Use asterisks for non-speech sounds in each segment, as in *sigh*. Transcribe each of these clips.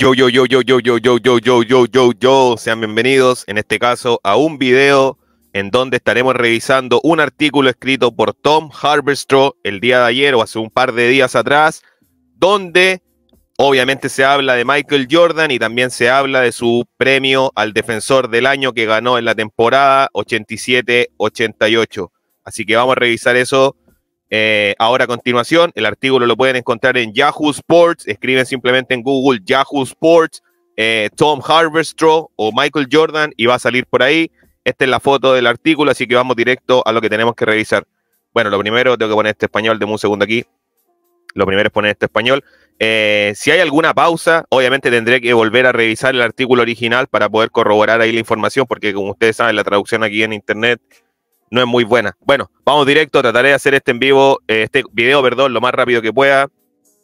Yo, yo, yo, yo, yo, yo, yo, yo, yo, yo, yo, sean bienvenidos en este caso a un video en donde estaremos revisando un artículo escrito por Tom Harvestrow el día de ayer o hace un par de días atrás, donde obviamente se habla de Michael Jordan y también se habla de su premio al defensor del año que ganó en la temporada 87-88. Así que vamos a revisar eso eh, ahora a continuación, el artículo lo pueden encontrar en Yahoo Sports, escriben simplemente en Google Yahoo Sports, eh, Tom Harverstrow o Michael Jordan y va a salir por ahí. Esta es la foto del artículo, así que vamos directo a lo que tenemos que revisar. Bueno, lo primero, tengo que poner este español, de un segundo aquí. Lo primero es poner este español. Eh, si hay alguna pausa, obviamente tendré que volver a revisar el artículo original para poder corroborar ahí la información, porque como ustedes saben, la traducción aquí en Internet no es muy buena. Bueno, vamos directo, trataré de hacer este en vivo, eh, este video, perdón, lo más rápido que pueda.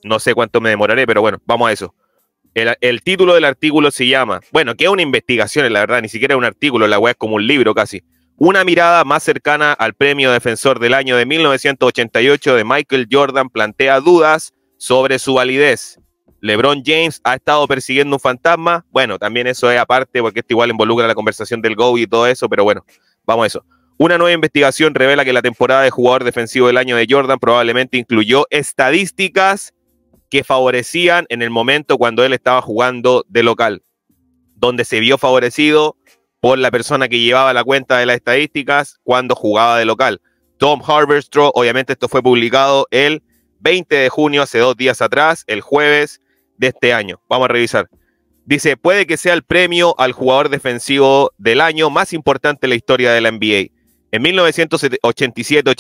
No sé cuánto me demoraré, pero bueno, vamos a eso. El, título del artículo se llama, bueno, que es una investigación, la verdad, ni siquiera es un artículo, la web es como un libro casi. Una mirada más cercana al premio defensor del año de 1988 de Michael Jordan plantea dudas sobre su validez. LeBron James ha estado persiguiendo un fantasma. Bueno, también eso es aparte, porque esto igual involucra la conversación del Go y todo eso, pero bueno, vamos a eso. Una nueva investigación revela que la temporada de jugador defensivo del año de Jordan probablemente incluyó estadísticas que favorecían en el momento cuando él estaba jugando de local, donde se vio favorecido por la persona que llevaba la cuenta de las estadísticas cuando jugaba de local. Tom Harvestrow, obviamente esto fue publicado el 20 de junio, hace dos días atrás, el jueves de este año. Vamos a revisar. Dice, puede que sea el premio al jugador defensivo del año más importante en la historia de la NBA. En 1987-88,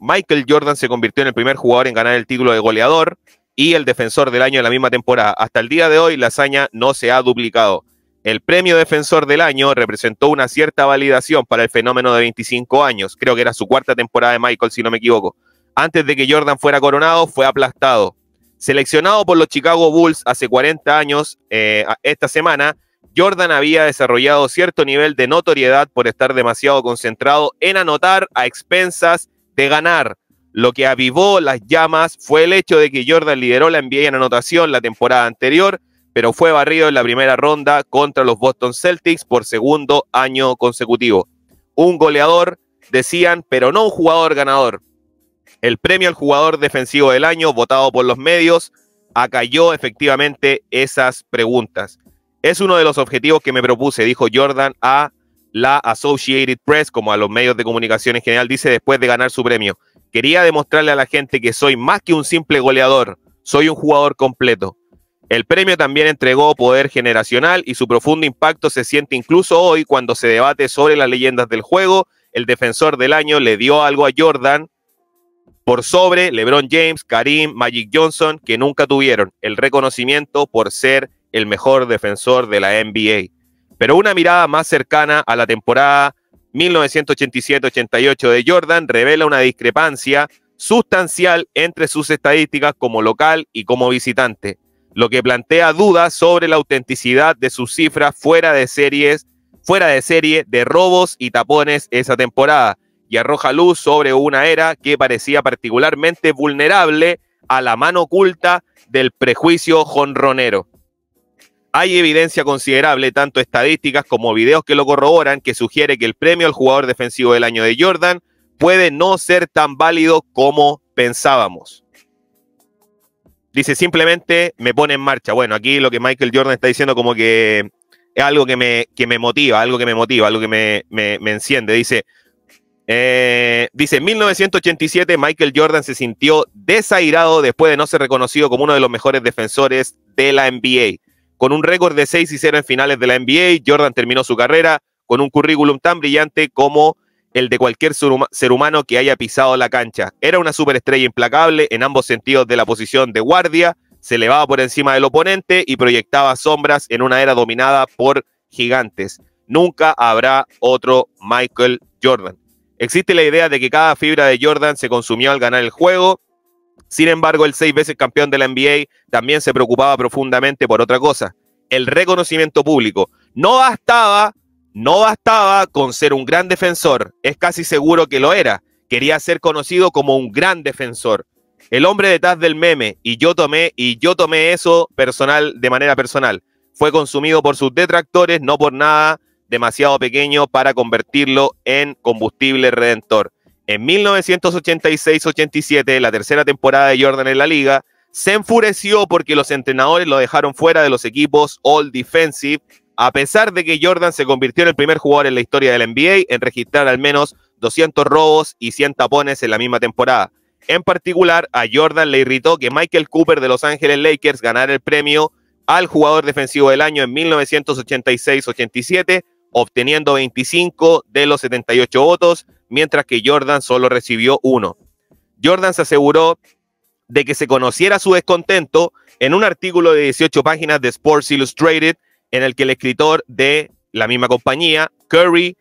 Michael Jordan se convirtió en el primer jugador en ganar el título de goleador y el defensor del año en la misma temporada. Hasta el día de hoy, la hazaña no se ha duplicado. El premio defensor del año representó una cierta validación para el fenómeno de 25 años. Creo que era su cuarta temporada de Michael, si no me equivoco. Antes de que Jordan fuera coronado, fue aplastado. Seleccionado por los Chicago Bulls hace 40 años, eh, esta semana, Jordan había desarrollado cierto nivel de notoriedad por estar demasiado concentrado en anotar a expensas de ganar. Lo que avivó las llamas fue el hecho de que Jordan lideró la NBA en anotación la temporada anterior, pero fue barrido en la primera ronda contra los Boston Celtics por segundo año consecutivo. Un goleador, decían, pero no un jugador ganador. El premio al jugador defensivo del año, votado por los medios, acalló efectivamente esas preguntas. Es uno de los objetivos que me propuse, dijo Jordan a la Associated Press, como a los medios de comunicación en general, dice después de ganar su premio. Quería demostrarle a la gente que soy más que un simple goleador, soy un jugador completo. El premio también entregó poder generacional y su profundo impacto se siente incluso hoy cuando se debate sobre las leyendas del juego. El defensor del año le dio algo a Jordan por sobre LeBron James, Karim, Magic Johnson, que nunca tuvieron el reconocimiento por ser el mejor defensor de la NBA. Pero una mirada más cercana a la temporada 1987-88 de Jordan revela una discrepancia sustancial entre sus estadísticas como local y como visitante, lo que plantea dudas sobre la autenticidad de sus cifras fuera de series, fuera de serie de robos y tapones esa temporada y arroja luz sobre una era que parecía particularmente vulnerable a la mano oculta del prejuicio jonronero. Hay evidencia considerable, tanto estadísticas como videos que lo corroboran, que sugiere que el premio al jugador defensivo del año de Jordan puede no ser tan válido como pensábamos. Dice, simplemente me pone en marcha. Bueno, aquí lo que Michael Jordan está diciendo como que es algo que me, que me motiva, algo que me motiva, algo que me, me, enciende. Dice, eh, dice, en 1987 Michael Jordan se sintió desairado después de no ser reconocido como uno de los mejores defensores de la NBA con un récord de 6 y 0 en finales de la NBA, Jordan terminó su carrera con un currículum tan brillante como el de cualquier ser humano que haya pisado la cancha. Era una superestrella implacable en ambos sentidos de la posición de guardia, se elevaba por encima del oponente y proyectaba sombras en una era dominada por gigantes. Nunca habrá otro Michael Jordan. Existe la idea de que cada fibra de Jordan se consumió al ganar el juego, sin embargo, el seis veces campeón de la NBA también se preocupaba profundamente por otra cosa, el reconocimiento público. No bastaba, no bastaba con ser un gran defensor, es casi seguro que lo era. Quería ser conocido como un gran defensor. El hombre detrás del meme, y yo tomé, y yo tomé eso personal, de manera personal. Fue consumido por sus detractores, no por nada demasiado pequeño para convertirlo en combustible redentor. En 1986-87, la tercera temporada de Jordan en la liga, se enfureció porque los entrenadores lo dejaron fuera de los equipos All Defensive, a pesar de que Jordan se convirtió en el primer jugador en la historia del NBA en registrar al menos 200 robos y 100 tapones en la misma temporada. En particular, a Jordan le irritó que Michael Cooper de Los Ángeles Lakers ganara el premio al jugador defensivo del año en 1986-87, obteniendo 25 de los 78 votos, mientras que Jordan solo recibió uno. Jordan se aseguró de que se conociera su descontento en un artículo de 18 páginas de Sports Illustrated en el que el escritor de la misma compañía, Curry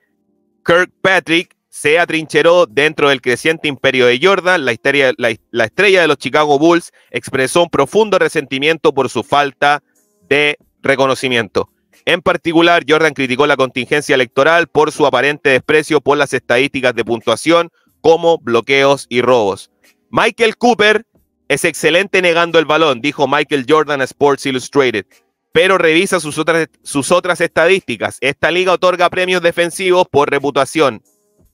Kirkpatrick, se atrincheró dentro del creciente imperio de Jordan. La, la estrella de los Chicago Bulls expresó un profundo resentimiento por su falta de reconocimiento. En particular, Jordan criticó la contingencia electoral por su aparente desprecio por las estadísticas de puntuación como bloqueos y robos. Michael Cooper es excelente negando el balón, dijo Michael Jordan a Sports Illustrated, pero revisa sus otras, sus otras estadísticas. Esta liga otorga premios defensivos por reputación.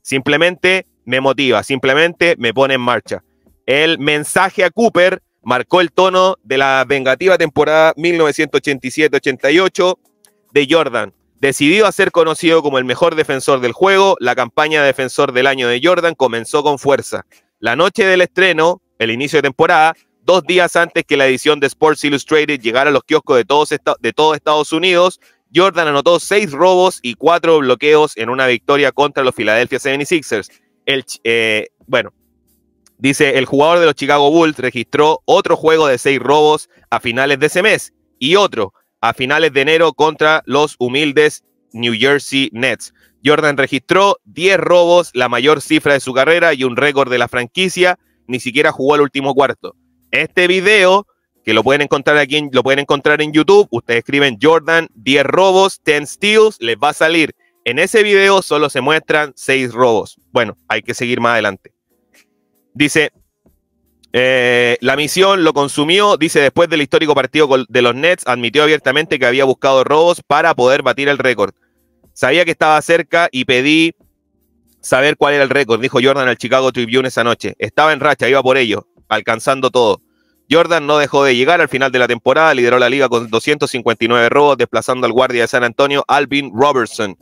Simplemente me motiva, simplemente me pone en marcha. El mensaje a Cooper marcó el tono de la vengativa temporada 1987-88 de Jordan. Decidido a ser conocido como el mejor defensor del juego, la campaña de defensor del año de Jordan comenzó con fuerza. La noche del estreno, el inicio de temporada, dos días antes que la edición de Sports Illustrated llegara a los kioscos de, todos de todo Estados Unidos, Jordan anotó seis robos y cuatro bloqueos en una victoria contra los Philadelphia 76ers. El, eh, bueno, dice, el jugador de los Chicago Bulls registró otro juego de seis robos a finales de ese mes y otro a finales de enero contra los humildes New Jersey Nets. Jordan registró 10 robos, la mayor cifra de su carrera y un récord de la franquicia. Ni siquiera jugó el último cuarto. Este video, que lo pueden encontrar aquí, lo pueden encontrar en YouTube. Ustedes escriben Jordan 10 robos, 10 steals, les va a salir. En ese video solo se muestran 6 robos. Bueno, hay que seguir más adelante. Dice, eh, la misión lo consumió, dice después del histórico partido de los Nets, admitió abiertamente que había buscado robos para poder batir el récord. Sabía que estaba cerca y pedí saber cuál era el récord, dijo Jordan al Chicago Tribune esa noche. Estaba en racha, iba por ello, alcanzando todo. Jordan no dejó de llegar al final de la temporada, lideró la liga con 259 robos, desplazando al guardia de San Antonio, Alvin Robertson,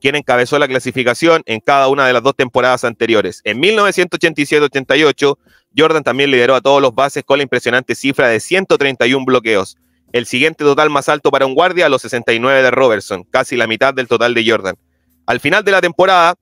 quien encabezó la clasificación en cada una de las dos temporadas anteriores. En 1987-88, Jordan también lideró a todos los bases con la impresionante cifra de 131 bloqueos. El siguiente total más alto para un guardia a los 69 de Robertson, casi la mitad del total de Jordan. Al final de la temporada,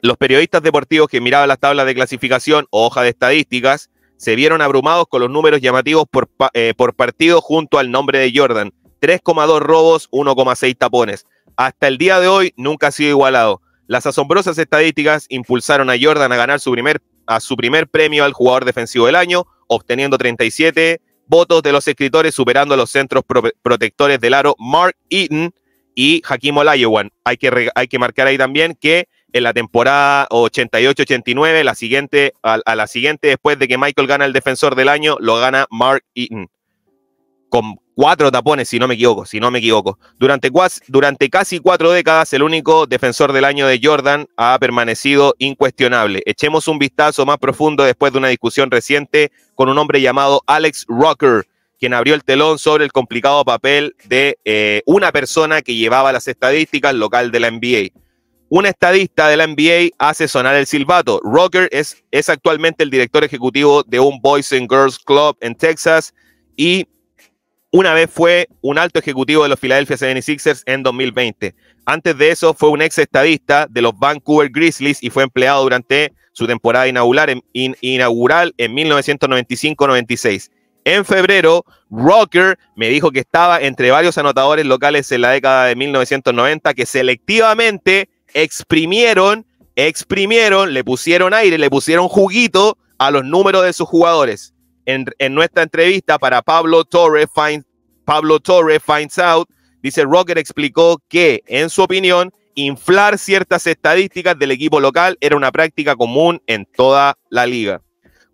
los periodistas deportivos que miraban las tablas de clasificación o hoja de estadísticas se vieron abrumados con los números llamativos por, eh, por partido junto al nombre de Jordan. 3,2 robos, 1,6 tapones. Hasta el día de hoy nunca ha sido igualado. Las asombrosas estadísticas impulsaron a Jordan a ganar su primer a su primer premio al jugador defensivo del año, obteniendo 37 votos de los escritores, superando a los centros protectores del aro Mark Eaton y Hakim Olajuwon. Hay que, hay que marcar ahí también que en la temporada 88-89, la siguiente, a, a, la siguiente después de que Michael gana el defensor del año, lo gana Mark Eaton. Con cuatro tapones, si no me equivoco, si no me equivoco. Durante, durante casi cuatro décadas, el único defensor del año de Jordan ha permanecido incuestionable. Echemos un vistazo más profundo después de una discusión reciente con un hombre llamado Alex Rocker, quien abrió el telón sobre el complicado papel de eh, una persona que llevaba las estadísticas local de la NBA. Un estadista de la NBA hace sonar el silbato. Rocker es, es actualmente el director ejecutivo de un Boys and Girls Club en Texas y una vez fue un alto ejecutivo de los Philadelphia 76ers en 2020. Antes de eso fue un ex estadista de los Vancouver Grizzlies y fue empleado durante su temporada inaugural en, inaugural en 1995-96. En febrero, Rocker me dijo que estaba entre varios anotadores locales en la década de 1990 que selectivamente exprimieron, exprimieron, le pusieron aire, le pusieron juguito a los números de sus jugadores en, nuestra entrevista para Pablo Torres, Pablo Finds Out, dice Rocker explicó que, en su opinión, inflar ciertas estadísticas del equipo local era una práctica común en toda la liga.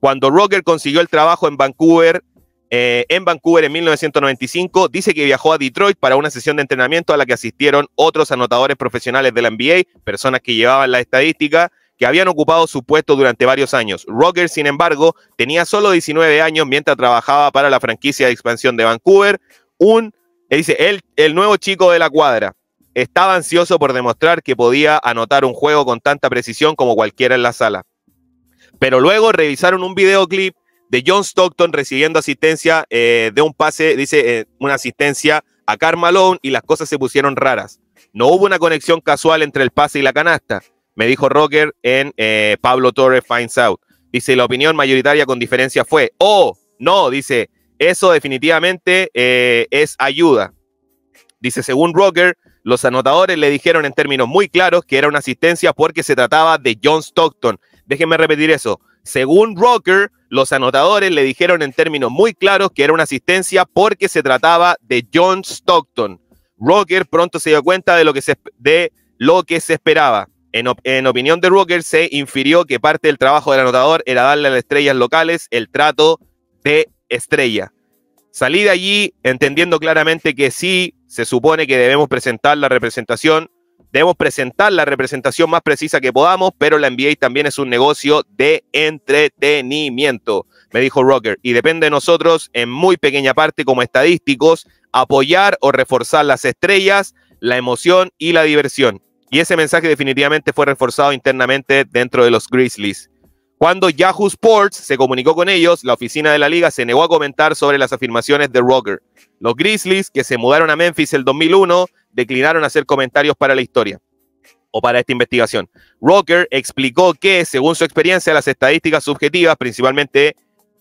Cuando Rocker consiguió el trabajo en Vancouver, eh, en Vancouver en 1995, dice que viajó a Detroit para una sesión de entrenamiento a la que asistieron otros anotadores profesionales de la NBA, personas que llevaban la estadística, que habían ocupado su puesto durante varios años. Rogers, sin embargo, tenía solo 19 años mientras trabajaba para la franquicia de expansión de Vancouver, un, dice, el, nuevo chico de la cuadra. Estaba ansioso por demostrar que podía anotar un juego con tanta precisión como cualquiera en la sala. Pero luego revisaron un videoclip de John Stockton recibiendo asistencia eh, de un pase, dice, eh, una asistencia a Karl Malone y las cosas se pusieron raras. No hubo una conexión casual entre el pase y la canasta. Me dijo Rocker en eh, Pablo Torres Finds Out. Dice, la opinión mayoritaria con diferencia fue, oh, no, dice, eso definitivamente eh, es ayuda. Dice, según Rocker, los anotadores le dijeron en términos muy claros que era una asistencia porque se trataba de John Stockton. Déjenme repetir eso. Según Rocker, los anotadores le dijeron en términos muy claros que era una asistencia porque se trataba de John Stockton. Rocker pronto se dio cuenta de lo que se, de lo que se esperaba. En, opinión de Rocker, se infirió que parte del trabajo del anotador era darle a las estrellas locales el trato de estrella. Salí de allí entendiendo claramente que sí, se supone que debemos presentar la representación, debemos presentar la representación más precisa que podamos, pero la NBA también es un negocio de entretenimiento, me dijo Rocker, y depende de nosotros en muy pequeña parte como estadísticos apoyar o reforzar las estrellas, la emoción y la diversión. Y ese mensaje definitivamente fue reforzado internamente dentro de los Grizzlies. Cuando Yahoo Sports se comunicó con ellos, la oficina de la liga se negó a comentar sobre las afirmaciones de Roger. Los Grizzlies, que se mudaron a Memphis el 2001, declinaron hacer comentarios para la historia o para esta investigación. Rocker explicó que, según su experiencia, las estadísticas subjetivas, principalmente,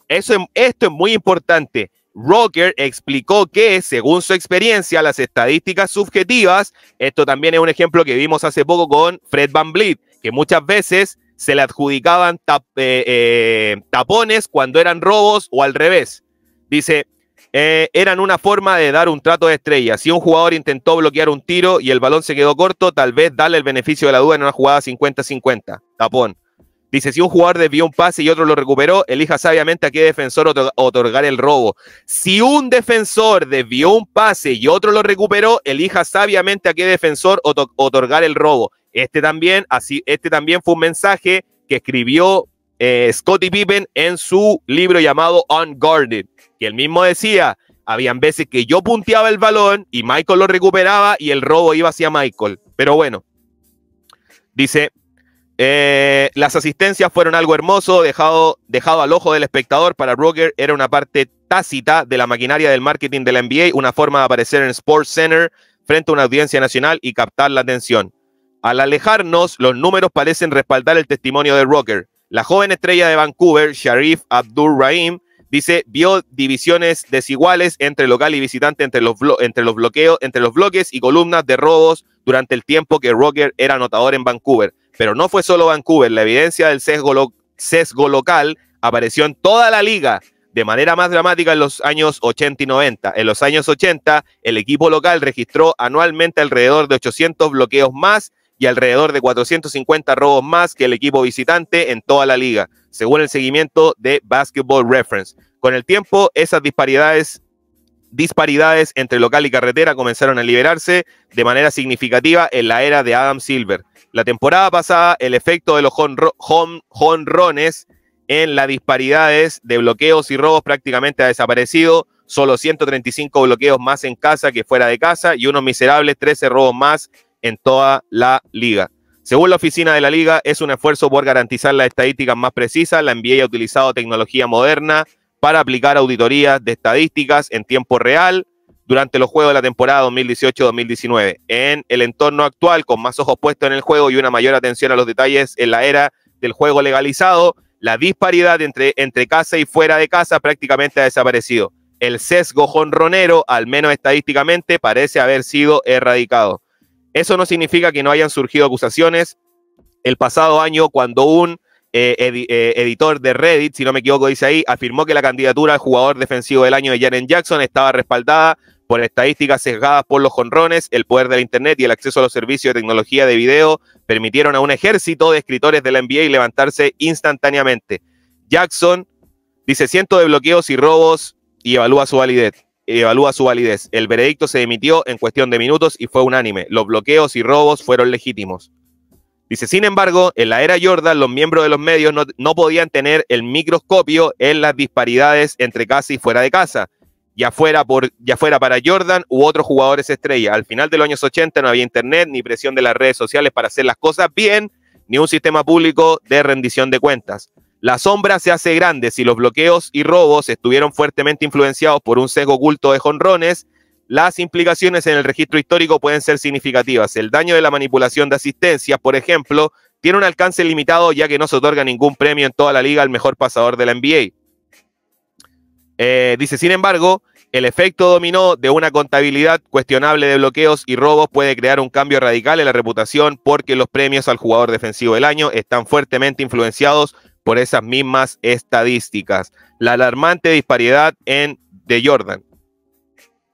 eso, esto es muy importante, Rocker explicó que, según su experiencia, las estadísticas subjetivas, esto también es un ejemplo que vimos hace poco con Fred Van Bleed, que muchas veces se le adjudicaban eh, eh, tapones cuando eran robos o al revés. Dice, eh, eran una forma de dar un trato de estrella. Si un jugador intentó bloquear un tiro y el balón se quedó corto, tal vez darle el beneficio de la duda en una jugada 50-50. Tapón. Dice, si un jugador desvió un pase y otro lo recuperó, elija sabiamente a qué defensor otorgar el robo. Si un defensor desvió un pase y otro lo recuperó, elija sabiamente a qué defensor otorgar el robo. Este también, así, este también fue un mensaje que escribió Scotty eh, Scottie Pippen en su libro llamado Unguarded, que él mismo decía, habían veces que yo punteaba el balón y Michael lo recuperaba y el robo iba hacia Michael. Pero bueno, dice, eh, las asistencias fueron algo hermoso, dejado, dejado al ojo del espectador. Para Roger era una parte tácita de la maquinaria del marketing de la NBA, una forma de aparecer en Sports Center frente a una audiencia nacional y captar la atención. Al alejarnos, los números parecen respaldar el testimonio de Rocker. La joven estrella de Vancouver, Sharif Abdul Rahim, dice, vio divisiones desiguales entre local y visitante, entre los, entre los bloqueos, entre los bloques y columnas de robos durante el tiempo que Rocker era anotador en Vancouver. Pero no fue solo Vancouver, la evidencia del sesgo, local apareció en toda la liga de manera más dramática en los años 80 y 90. En los años 80, el equipo local registró anualmente alrededor de 800 bloqueos más y alrededor de 450 robos más que el equipo visitante en toda la liga, según el seguimiento de Basketball Reference. Con el tiempo, esas disparidades, disparidades entre local y carretera comenzaron a liberarse de manera significativa en la era de Adam Silver. La temporada pasada, el efecto de los jonrones en las disparidades de bloqueos y robos prácticamente ha desaparecido. Solo 135 bloqueos más en casa que fuera de casa y unos miserables 13 robos más en toda la liga. Según la oficina de la liga, es un esfuerzo por garantizar las estadísticas más precisas. La NBA ha utilizado tecnología moderna para aplicar auditorías de estadísticas en tiempo real durante los juegos de la temporada 2018-2019. En el entorno actual, con más ojos puestos en el juego y una mayor atención a los detalles en la era del juego legalizado, la disparidad entre, entre casa y fuera de casa prácticamente ha desaparecido. El sesgo jonronero, al menos estadísticamente, parece haber sido erradicado. Eso no significa que no hayan surgido acusaciones. El pasado año, cuando un eh, eh, editor de Reddit, si no me equivoco, dice ahí, afirmó que la candidatura al jugador defensivo del año de Jaren Jackson estaba respaldada por estadísticas sesgadas por los jonrones, el poder del Internet y el acceso a los servicios de tecnología de video permitieron a un ejército de escritores de la NBA levantarse instantáneamente. Jackson dice ciento de bloqueos y robos y evalúa su validez. Evalúa su validez. El veredicto se emitió en cuestión de minutos y fue unánime. Los bloqueos y robos fueron legítimos. Dice, sin embargo, en la era Jordan, los miembros de los medios no podían tener el microscopio en las disparidades entre casa y fuera de casa ya fuera, por, ya para Jordan u otros jugadores estrella. Al final de los años 80 no había internet ni presión de las redes sociales para hacer las cosas bien, ni un sistema público de rendición de cuentas. La sombra se hace grande si los bloqueos y robos estuvieron fuertemente influenciados por un sesgo oculto de jonrones. Las implicaciones en el registro histórico pueden ser significativas. El daño de la manipulación de asistencias, por ejemplo, tiene un alcance limitado ya que no se otorga ningún premio en toda la liga al mejor pasador de la NBA. Eh, dice, sin embargo, el efecto dominó de una contabilidad cuestionable de bloqueos y robos puede crear un cambio radical en la reputación porque los premios al jugador defensivo del año están fuertemente influenciados por esas mismas estadísticas. La alarmante disparidad en de Jordan.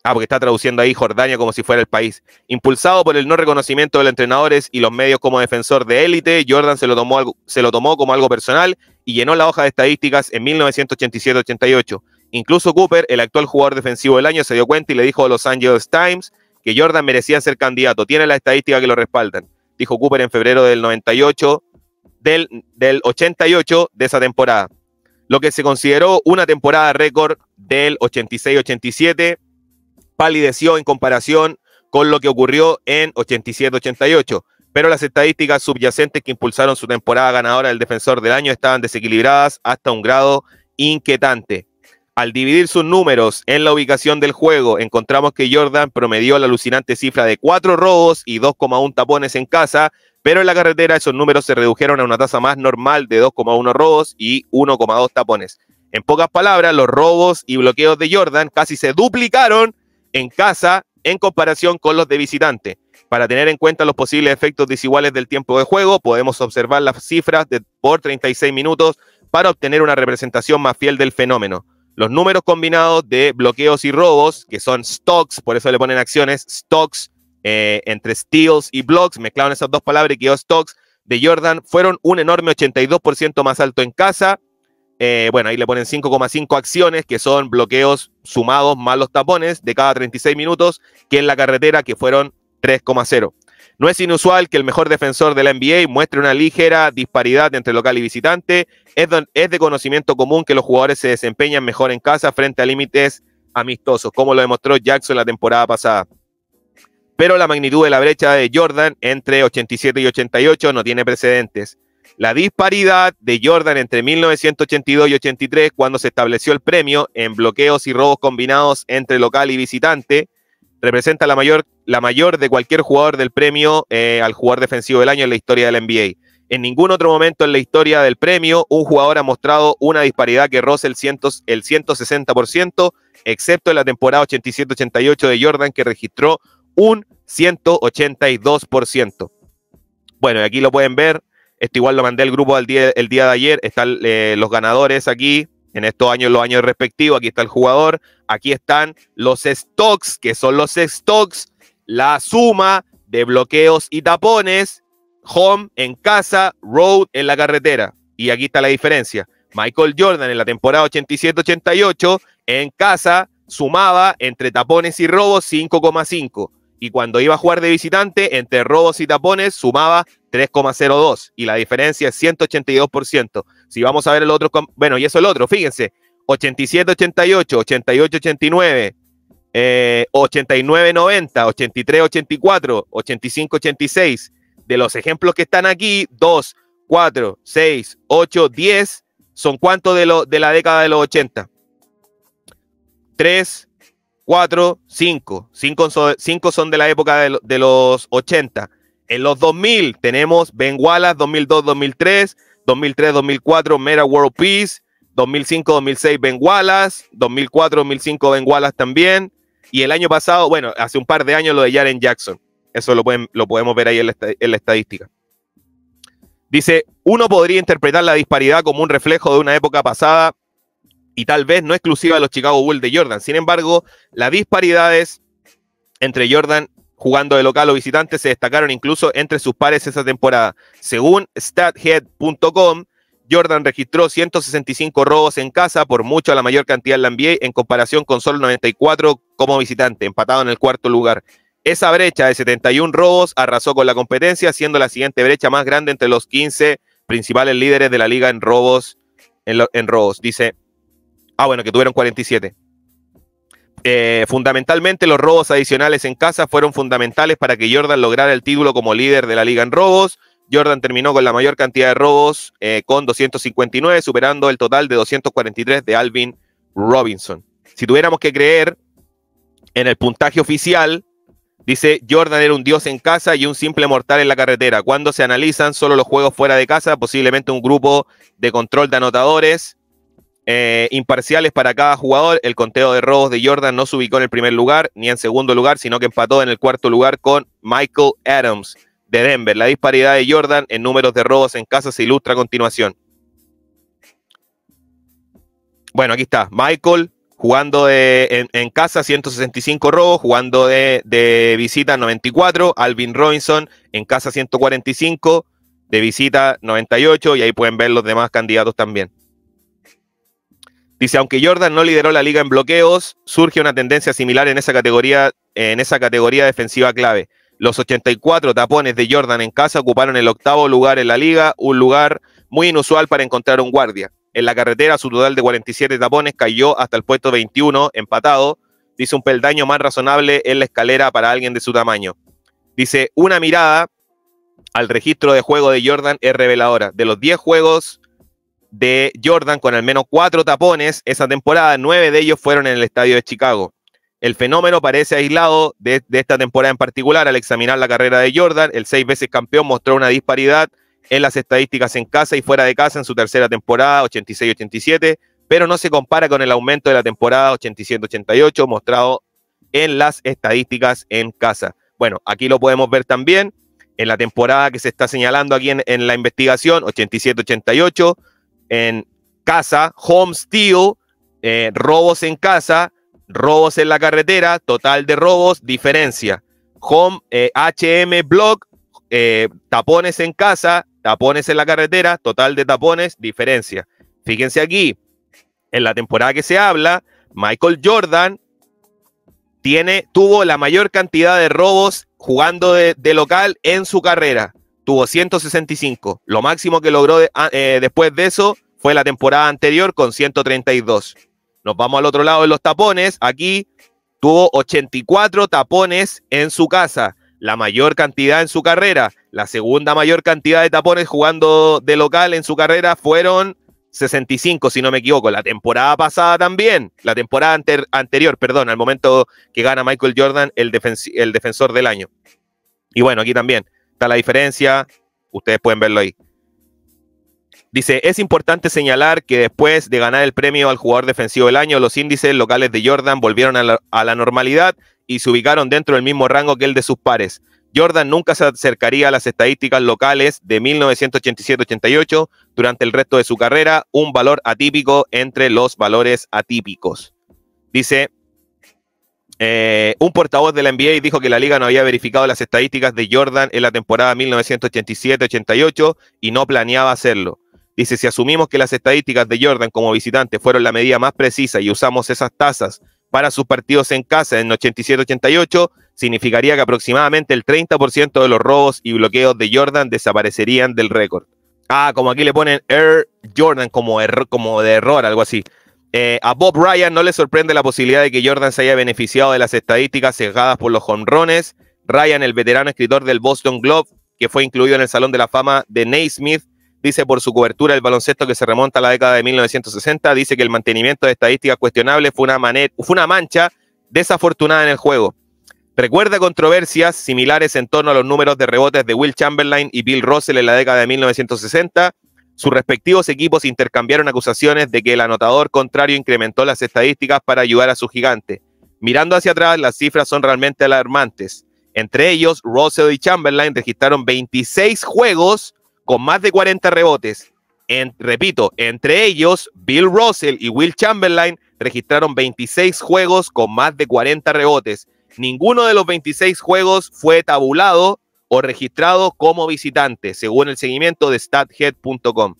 Ah, porque está traduciendo ahí Jordania como si fuera el país. Impulsado por el no reconocimiento de los entrenadores y los medios como defensor de élite, Jordan se lo tomó, se lo tomó como algo personal y llenó la hoja de estadísticas en 1987-88. Incluso Cooper, el actual jugador defensivo del año, se dio cuenta y le dijo a Los Angeles Times que Jordan merecía ser candidato. Tiene las estadísticas que lo respaldan. Dijo Cooper en febrero del 98, del, del 88 de esa temporada. Lo que se consideró una temporada récord del 86-87 palideció en comparación con lo que ocurrió en 87-88. Pero las estadísticas subyacentes que impulsaron su temporada ganadora del defensor del año estaban desequilibradas hasta un grado inquietante. Al dividir sus números en la ubicación del juego, encontramos que Jordan promedió la alucinante cifra de 4 robos y 2,1 tapones en casa, pero en la carretera esos números se redujeron a una tasa más normal de 2,1 robos y 1,2 tapones. En pocas palabras, los robos y bloqueos de Jordan casi se duplicaron en casa en comparación con los de visitante. Para tener en cuenta los posibles efectos desiguales del tiempo de juego, podemos observar las cifras de por 36 minutos para obtener una representación más fiel del fenómeno. Los números combinados de bloqueos y robos, que son stocks, por eso le ponen acciones, stocks eh, entre steals y blocks, mezclaron esas dos palabras y quedó stocks de Jordan, fueron un enorme 82% más alto en casa. Eh, bueno, ahí le ponen 5,5 acciones, que son bloqueos sumados más los tapones de cada 36 minutos, que en la carretera, que fueron 3,0. No es inusual que el mejor defensor de la NBA muestre una ligera disparidad entre local y visitante. Es, de conocimiento común que los jugadores se desempeñan mejor en casa frente a límites amistosos, como lo demostró Jackson la temporada pasada. Pero la magnitud de la brecha de Jordan entre 87 y 88 no tiene precedentes. La disparidad de Jordan entre 1982 y 83, cuando se estableció el premio en bloqueos y robos combinados entre local y visitante, representa la mayor, la mayor de cualquier jugador del premio eh, al jugador defensivo del año en la historia de la NBA. En ningún otro momento en la historia del premio un jugador ha mostrado una disparidad que roce el, el 160%, excepto en la temporada 87-88 de Jordan que registró un 182%. Bueno, aquí lo pueden ver. Esto igual lo mandé al grupo el día, día de ayer. Están eh, los ganadores aquí en estos años, los años respectivos. Aquí está el jugador, aquí están los stocks, que son los stocks, la suma de bloqueos y tapones, home en casa, road en la carretera. Y aquí está la diferencia. Michael Jordan en la temporada 87-88 en casa sumaba entre tapones y robos 5,5. Y cuando iba a jugar de visitante, entre robos y tapones sumaba 3,02 y la diferencia es 182%. Si vamos a ver el otro, bueno, y eso el otro, fíjense, 87-88, 88-89, 89-90, 83-84, 85-86. De los ejemplos que están aquí, 2, 4, 6, 8, 10, son cuántos de, de la década de los 80? 3, 4, 5. 5 son, de la época de, de los 80. En los 2000 tenemos Ben Wallace 2002-2003, 2003-2004 Mera World Peace, 2005-2006 Ben Wallace, 2004-2005 Ben Wallace también. Y el año pasado, bueno, hace un par de años lo de Jaren Jackson. Eso lo, lo podemos ver ahí en la, en la estadística. Dice, uno podría interpretar la disparidad como un reflejo de una época pasada y tal vez no exclusiva de los Chicago Bulls de Jordan. Sin embargo, las disparidades entre Jordan jugando de local o visitante, se destacaron incluso entre sus pares esa temporada. Según stathead.com, Jordan registró 165 robos en casa, por mucho la mayor cantidad en la NBA, en comparación con solo 94 como visitante, empatado en el cuarto lugar. Esa brecha de 71 robos arrasó con la competencia, siendo la siguiente brecha más grande entre los 15 principales líderes de la liga en robos. en robos. Dice, ah, bueno, que tuvieron 47. Eh, fundamentalmente los robos adicionales en casa fueron fundamentales para que Jordan lograra el título como líder de la liga en robos. Jordan terminó con la mayor cantidad de robos eh, con 259, superando el total de 243 de Alvin Robinson. Si tuviéramos que creer en el puntaje oficial, dice Jordan era un dios en casa y un simple mortal en la carretera. Cuando se analizan solo los juegos fuera de casa, posiblemente un grupo de control de anotadores eh, imparciales para cada jugador, el conteo de robos de Jordan no se ubicó en el primer lugar ni en segundo lugar, sino que empató en el cuarto lugar con Michael Adams de Denver. La disparidad de Jordan en números de robos en casa se ilustra a continuación. Bueno, aquí está. Michael jugando en, casa 165 robos, jugando de, de, visita 94. Alvin Robinson en casa 145, de visita 98. Y ahí pueden ver los demás candidatos también. Dice, aunque Jordan no lideró la liga en bloqueos, surge una tendencia similar en esa categoría, en esa categoría defensiva clave. Los 84 tapones de Jordan en casa ocuparon el octavo lugar en la liga, un lugar muy inusual para encontrar un guardia. En la carretera, su total de 47 tapones cayó hasta el puesto 21, empatado. Dice un peldaño más razonable en la escalera para alguien de su tamaño. Dice, una mirada al registro de juego de Jordan es reveladora. De los 10 juegos de Jordan con al menos cuatro tapones esa temporada, nueve de ellos fueron en el estadio de Chicago. El fenómeno parece aislado de, esta temporada en particular. Al examinar la carrera de Jordan, el seis veces campeón mostró una disparidad en las estadísticas en casa y fuera de casa en su tercera temporada, 86-87, pero no se compara con el aumento de la temporada 87-88 mostrado en las estadísticas en casa. Bueno, aquí lo podemos ver también en la temporada que se está señalando aquí en, en la investigación, 87-88 en casa, home steal, eh, robos en casa, robos en la carretera, total de robos, diferencia. Home, HM Block, eh, tapones en casa, tapones en la carretera, total de tapones, diferencia. Fíjense aquí, en la temporada que se habla, Michael Jordan tiene, tuvo la mayor cantidad de robos jugando de, local en su carrera. Tuvo 165. Lo máximo que logró ah, después de eso fue la temporada anterior con 132. Nos vamos al otro lado de los tapones. Aquí tuvo 84 tapones en su casa, la mayor cantidad en su carrera. La segunda mayor cantidad de tapones jugando de local en su carrera fueron 65, si no me equivoco. La temporada pasada también, la temporada anterior, perdón, al momento que gana Michael Jordan el, el defensor del año. Y bueno, aquí también está la diferencia. Ustedes pueden verlo ahí. Dice, es importante señalar que después de ganar el premio al jugador defensivo del año, los índices locales de Jordan volvieron a la, normalidad y se ubicaron dentro del mismo rango que el de sus pares. Jordan nunca se acercaría a las estadísticas locales de 1987-88 durante el resto de su carrera, un valor atípico entre los valores atípicos. Dice, eh, un portavoz de la NBA dijo que la liga no había verificado las estadísticas de Jordan en la temporada 1987-88 y no planeaba hacerlo. Dice, si asumimos que las estadísticas de Jordan como visitante fueron la medida más precisa y usamos esas tasas para sus partidos en casa en 87-88, significaría que aproximadamente el 30% de los robos y bloqueos de Jordan desaparecerían del récord. Ah, como aquí le ponen Air Jordan como, error, como de error, algo así. Eh, a Bob Ryan no le sorprende la posibilidad de que Jordan se haya beneficiado de las estadísticas sesgadas por los honrones. Ryan, el veterano escritor del Boston Globe, que fue incluido en el Salón de la Fama de Naismith, Dice por su cobertura el baloncesto que se remonta a la década de 1960. Dice que el mantenimiento de estadísticas cuestionables fue una, fue una mancha desafortunada en el juego. Recuerda controversias similares en torno a los números de rebotes de Will Chamberlain y Bill Russell en la década de 1960. Sus respectivos equipos intercambiaron acusaciones de que el anotador contrario incrementó las estadísticas para ayudar a su gigante. Mirando hacia atrás, las cifras son realmente alarmantes. Entre ellos, Russell y Chamberlain registraron 26 juegos con más de 40 rebotes. repito, entre ellos, Bill Russell y Will Chamberlain registraron 26 juegos con más de 40 rebotes. Ninguno de los 26 juegos fue tabulado o registrado como visitante, según el seguimiento de stathead.com.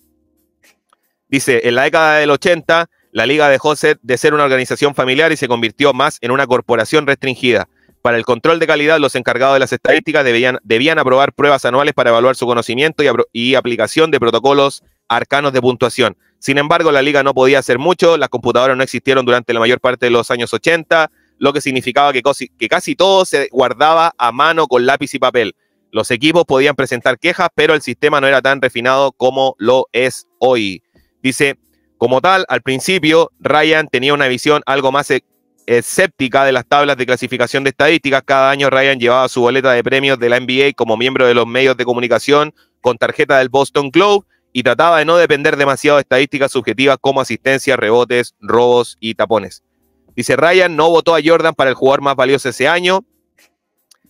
Dice, en la década del 80, la liga dejó de ser una organización familiar y se convirtió más en una corporación restringida. Para el control de calidad, los encargados de las estadísticas debían, debían aprobar pruebas anuales para evaluar su conocimiento y, aplicación de protocolos arcanos de puntuación. Sin embargo, la liga no podía hacer mucho, las computadoras no existieron durante la mayor parte de los años 80, lo que significaba que, que casi todo se guardaba a mano con lápiz y papel. Los equipos podían presentar quejas, pero el sistema no era tan refinado como lo es hoy. Dice, como tal, al principio Ryan tenía una visión algo más e-, escéptica de las tablas de clasificación de estadísticas. Cada año Ryan llevaba su boleta de premios de la NBA como miembro de los medios de comunicación con tarjeta del Boston Globe y trataba de no depender demasiado de estadísticas subjetivas como asistencia, rebotes, robos y tapones. Dice Ryan no votó a Jordan para el jugador más valioso ese año.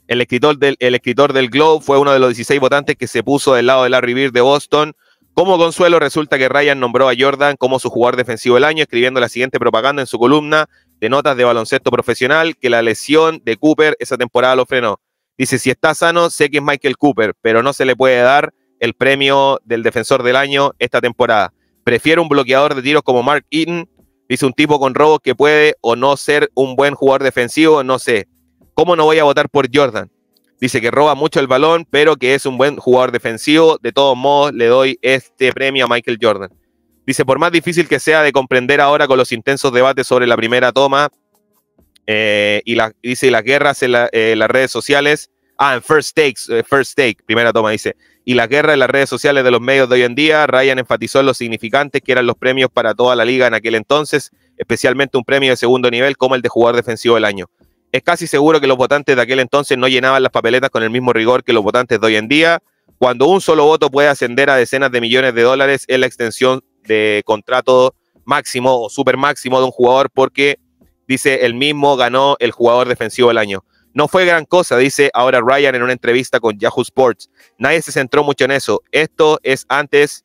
El escritor, del, escritor del Globe fue uno de los 16 votantes que se puso del lado de la Bird de Boston. Como consuelo, resulta que Ryan nombró a Jordan como su jugador defensivo del año, escribiendo la siguiente propaganda en su columna de notas de baloncesto profesional que la lesión de Cooper esa temporada lo frenó. Dice, si está sano, sé que es Michael Cooper, pero no se le puede dar el premio del defensor del año esta temporada. Prefiero un bloqueador de tiros como Mark Eaton. Dice un tipo con robos que puede o no ser un buen jugador defensivo, no sé. ¿Cómo no voy a votar por Jordan? Dice que roba mucho el balón, pero que es un buen jugador defensivo. De todos modos, le doy este premio a Michael Jordan. Dice, por más difícil que sea de comprender ahora con los intensos debates sobre la primera toma, eh, y la, dice, las guerras en, eh, las redes sociales, ah, en First Takes, eh, First Take, primera toma dice, y las guerras en las redes sociales de los medios de hoy en día, Ryan enfatizó lo los significantes que eran los premios para toda la liga en aquel entonces, especialmente un premio de segundo nivel como el de jugador defensivo del año. Es casi seguro que los votantes de aquel entonces no llenaban las papeletas con el mismo rigor que los votantes de hoy en día. Cuando un solo voto puede ascender a decenas de millones de dólares, en la extensión de contrato máximo o super máximo de un jugador porque dice el mismo ganó el jugador defensivo del año. No fue gran cosa, dice ahora Ryan en una entrevista con Yahoo Sports. Nadie se centró mucho en eso. Esto es antes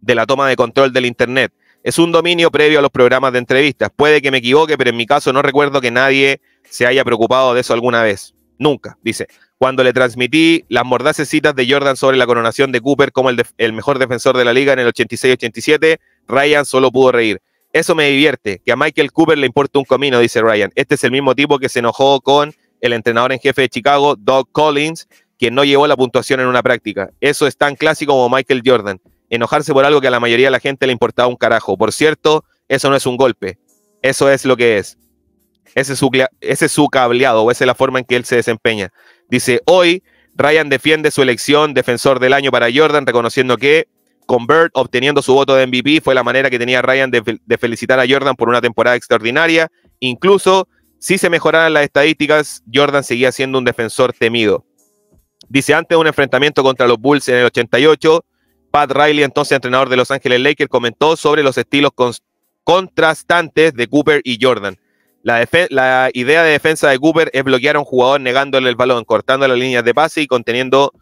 de la toma de control del Internet. Es un dominio previo a los programas de entrevistas. Puede que me equivoque, pero en mi caso no recuerdo que nadie se haya preocupado de eso alguna vez. Nunca, dice cuando le transmití las mordaces citas de Jordan sobre la coronación de Cooper como el, mejor defensor de la liga en el 86-87, Ryan solo pudo reír. Eso me divierte, que a Michael Cooper le importa un comino, dice Ryan. Este es el mismo tipo que se enojó con el entrenador en jefe de Chicago, Doug Collins, quien no llevó la puntuación en una práctica. Eso es tan clásico como Michael Jordan. Enojarse por algo que a la mayoría de la gente le importaba un carajo. Por cierto, eso no es un golpe. Eso es lo que es. Ese es, su, cableado o esa es la forma en que él se desempeña. Dice, hoy Ryan defiende su elección defensor del año para Jordan, reconociendo que con Bird obteniendo su voto de MVP fue la manera que tenía Ryan de, de felicitar a Jordan por una temporada extraordinaria. Incluso si se mejoraran las estadísticas, Jordan seguía siendo un defensor temido. Dice, antes de un enfrentamiento contra los Bulls en el 88, Pat Riley, entonces entrenador de Los Ángeles Lakers, comentó sobre los estilos contrastantes de Cooper y Jordan. La, idea de defensa de Cooper es bloquear a un jugador negándole el balón, cortando las líneas de pase y conteniendo,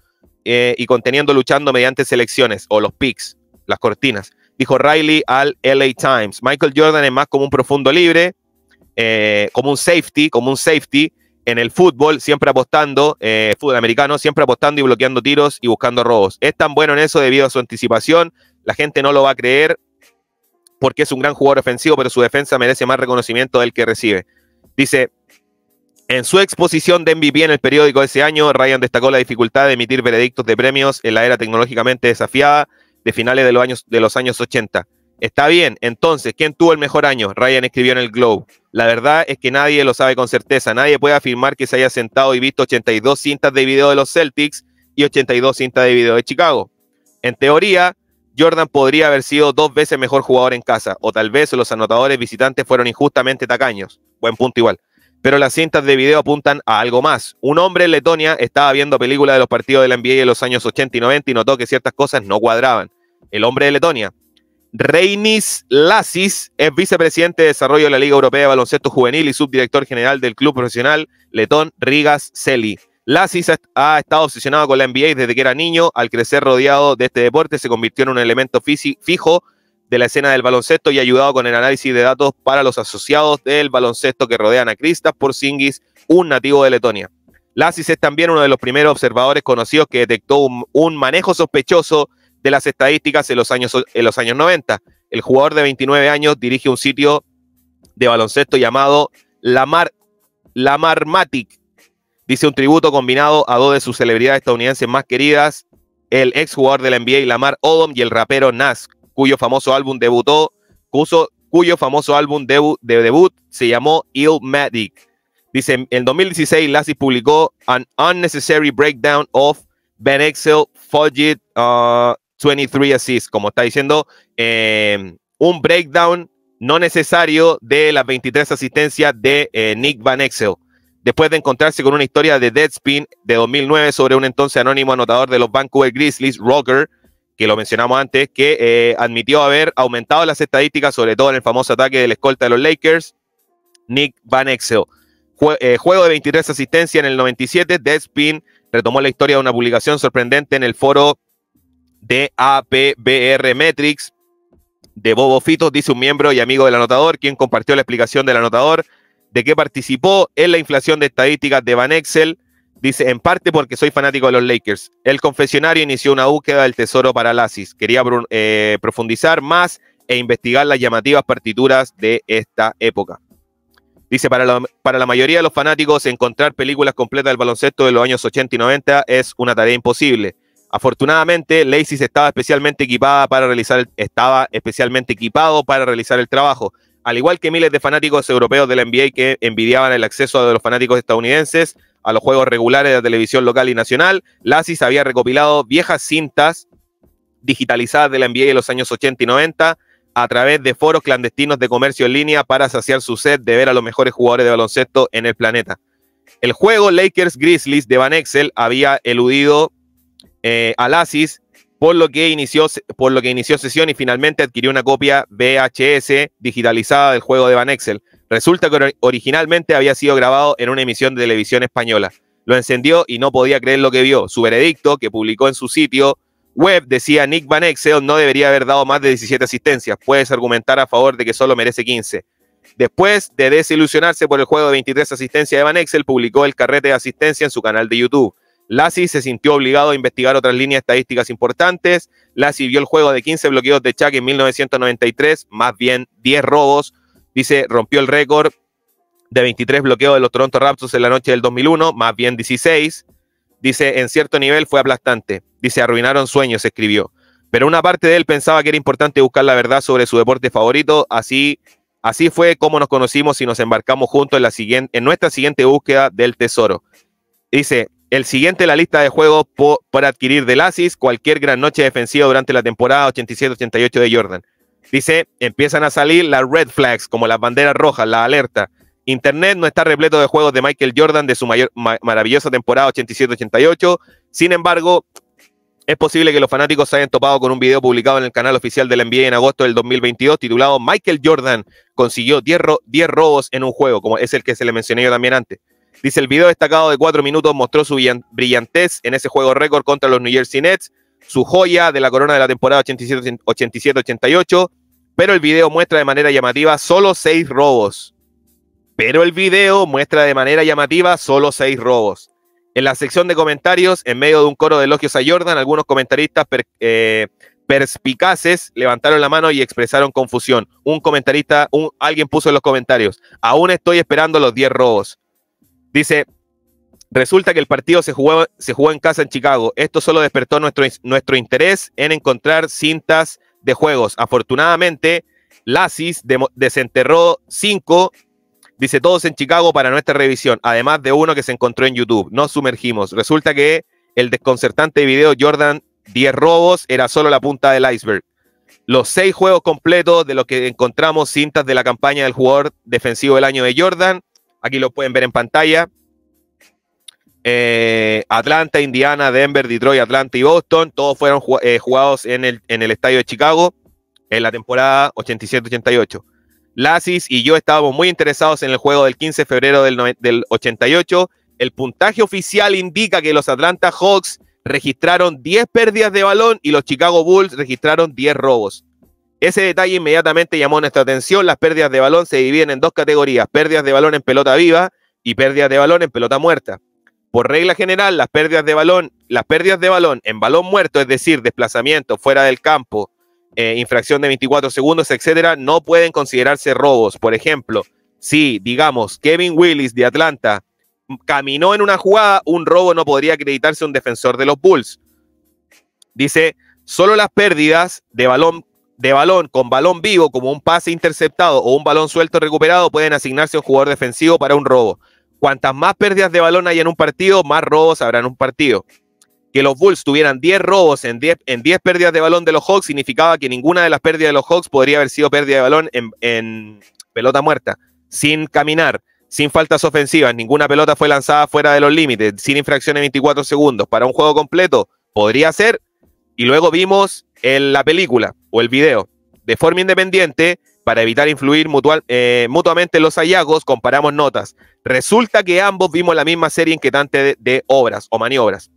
eh, y conteniendo luchando mediante selecciones o los picks, las cortinas. Dijo Riley al LA Times. Michael Jordan es más como un profundo libre, eh, como un safety, como un safety en el fútbol, siempre apostando, eh, fútbol americano, siempre apostando y bloqueando tiros y buscando robos. Es tan bueno en eso debido a su anticipación, la gente no lo va a creer, porque es un gran jugador ofensivo, pero su defensa merece más reconocimiento del que recibe. Dice, en su exposición de MVP en el periódico ese año, Ryan destacó la dificultad de emitir veredictos de premios en la era tecnológicamente desafiada de finales de los años, de los años 80. Está bien, entonces, ¿quién tuvo el mejor año? Ryan escribió en el Globe. La verdad es que nadie lo sabe con certeza. Nadie puede afirmar que se haya sentado y visto 82 cintas de video de los Celtics y 82 cintas de video de Chicago. En teoría, Jordan podría haber sido dos veces mejor jugador en casa, o tal vez los anotadores visitantes fueron injustamente tacaños. Buen punto igual. Pero las cintas de video apuntan a algo más. Un hombre en Letonia estaba viendo películas de los partidos de la NBA de los años 80 y 90 y notó que ciertas cosas no cuadraban. El hombre de Letonia. Reinis Lasis, es vicepresidente de desarrollo de la Liga Europea de Baloncesto Juvenil y subdirector general del club profesional letón Rigas Celi. Lassis ha estado obsesionado con la NBA desde que era niño. Al crecer rodeado de este deporte, se convirtió en un elemento fijo de la escena del baloncesto y ha ayudado con el análisis de datos para los asociados del baloncesto que rodean a Kristaps Porzingis, un nativo de Letonia. Lassis es también uno de los primeros observadores conocidos que detectó un, manejo sospechoso de las estadísticas en los, años, en los años 90. El jugador de 29 años dirige un sitio de baloncesto llamado Lamar, Lamarmatic, Dice un tributo combinado a dos de sus celebridades estadounidenses más queridas, el ex jugador de la NBA Lamar Odom y el rapero Nas, cuyo famoso álbum debutó, cuyo, famoso álbum de debut se llamó Illmatic. Dice, en 2016 Lassie publicó An Unnecessary Breakdown of Ben Excel Fudget 23 Assists, como está diciendo, em, un breakdown no necesario de las 23 asistencias de eh, Nick Van Excel después de encontrarse con una historia de Deadspin de 2009 sobre un entonces anónimo anotador de los Vancouver Grizzlies, Roger, que lo mencionamos antes, que eh, admitió haber aumentado las estadísticas, sobre todo en el famoso ataque del escolta de los Lakers, Nick Van Exel. Eh, juego de 23 asistencia en el 97, Deadspin retomó la historia de una publicación sorprendente en el foro de APBR Metrics de Bobo Fito, dice un miembro y amigo del anotador, quien compartió la explicación del anotador de qué participó en la inflación de estadísticas de Van Excel. Dice, en parte porque soy fanático de los Lakers. El confesionario inició una búsqueda del tesoro para Lasis. Quería eh, profundizar más e investigar las llamativas partituras de esta época. Dice, para la, para la mayoría de los fanáticos, encontrar películas completas del baloncesto de los años 80 y 90 es una tarea imposible. Afortunadamente, Lasis estaba especialmente equipada para realizar estaba especialmente equipado para realizar el trabajo al igual que miles de fanáticos europeos de la NBA que envidiaban el acceso de los fanáticos estadounidenses a los juegos regulares de televisión local y nacional, Lasis había recopilado viejas cintas digitalizadas de la NBA de los años 80 y 90 a través de foros clandestinos de comercio en línea para saciar su sed de ver a los mejores jugadores de baloncesto en el planeta. El juego Lakers Grizzlies de Van Excel había eludido eh, a Lasis por lo que inició, por lo que inició sesión y finalmente adquirió una copia VHS digitalizada del juego de Van Exel. Resulta que originalmente había sido grabado en una emisión de televisión española. Lo encendió y no podía creer lo que vio. Su veredicto, que publicó en su sitio web, decía Nick Van Exel no debería haber dado más de 17 asistencias. Puedes argumentar a favor de que solo merece 15. Después de desilusionarse por el juego de 23 asistencias de Van Exel, publicó el carrete de asistencia en su canal de YouTube. Lassie se sintió obligado a investigar otras líneas estadísticas importantes. Lassie vio el juego de 15 bloqueos de Chuck en 1993, más bien 10 robos. Dice, rompió el récord de 23 bloqueos de los Toronto Raptors en la noche del 2001, más bien 16. Dice, en cierto nivel fue aplastante. Dice, arruinaron sueños, escribió. Pero una parte de él pensaba que era importante buscar la verdad sobre su deporte favorito, así, así fue como nos conocimos y nos embarcamos juntos en, la siguiente, en nuestra siguiente búsqueda del tesoro. Dice, el siguiente la lista de juegos para adquirir del ASIS, cualquier gran noche defensiva durante la temporada 87-88 de Jordan. Dice, empiezan a salir las red flags, como las banderas rojas, la alerta. Internet no está repleto de juegos de Michael Jordan de su mayor, maravillosa temporada 87-88. Sin embargo, es posible que los fanáticos se hayan topado con un video publicado en el canal oficial del NBA en agosto del 2022 titulado Michael Jordan consiguió 10, 10 robos en un juego, como es el que se le mencioné yo también antes. Dice, el video destacado de cuatro minutos mostró su brillantez en ese juego récord contra los New Jersey Nets, su joya de la corona de la temporada 87-88, pero el video muestra de manera llamativa solo seis robos. Pero el video muestra de manera llamativa solo seis robos. En la sección de comentarios, en medio de un coro de elogios a Jordan, algunos comentaristas eh, perspicaces levantaron la mano y expresaron confusión. Un comentarista, alguien puso en los comentarios, aún estoy esperando los diez robos. Dice, resulta que el partido se jugó, se en casa en Chicago. Esto solo despertó nuestro, nuestro interés en encontrar cintas de juegos. Afortunadamente, Lasis desenterró cinco, dice todos en Chicago para nuestra revisión, además de uno que se encontró en YouTube. Nos sumergimos. Resulta que el desconcertante video Jordan 10 robos era solo la punta del iceberg. Los seis juegos completos de los que encontramos cintas de la campaña del jugador defensivo del año de Jordan Aquí lo pueden ver en pantalla. Eh, Atlanta, Indiana, Denver, Detroit, Atlanta y Boston, todos fueron eh, jugados en el, en el estadio de Chicago en la temporada 87-88. Lasis y yo estábamos muy interesados en el juego del 15 de febrero del, del 88. El puntaje oficial indica que los Atlanta Hawks registraron 10 pérdidas de balón y los Chicago Bulls registraron 10 robos. Ese detalle inmediatamente llamó nuestra atención. Las pérdidas de balón se dividen en dos categorías, pérdidas de balón en pelota viva y pérdidas de balón en pelota muerta. Por regla general, las pérdidas de balón, las pérdidas de balón en balón muerto, es decir, desplazamiento fuera del campo, eh, infracción de 24 segundos, etcétera, no pueden considerarse robos. Por ejemplo, si digamos Kevin Willis de Atlanta caminó en una jugada, un robo no podría acreditarse un defensor de los Bulls. Dice, solo las pérdidas de balón de balón con balón vivo, como un pase interceptado o un balón suelto recuperado, pueden asignarse a un jugador defensivo para un robo. Cuantas más pérdidas de balón hay en un partido, más robos habrá en un partido. Que los Bulls tuvieran 10 robos en 10, en pérdidas de balón de los Hawks significaba que ninguna de las pérdidas de los Hawks podría haber sido pérdida de balón en, pelota muerta, sin caminar, sin faltas ofensivas, ninguna pelota fue lanzada fuera de los límites, sin infracciones de 24 segundos. Para un juego completo, podría ser. Y luego vimos en la película o el video de forma independiente para evitar influir mutual, eh, mutuamente los hallazgos, comparamos notas. Resulta que ambos vimos la misma serie inquietante de, obras o maniobras.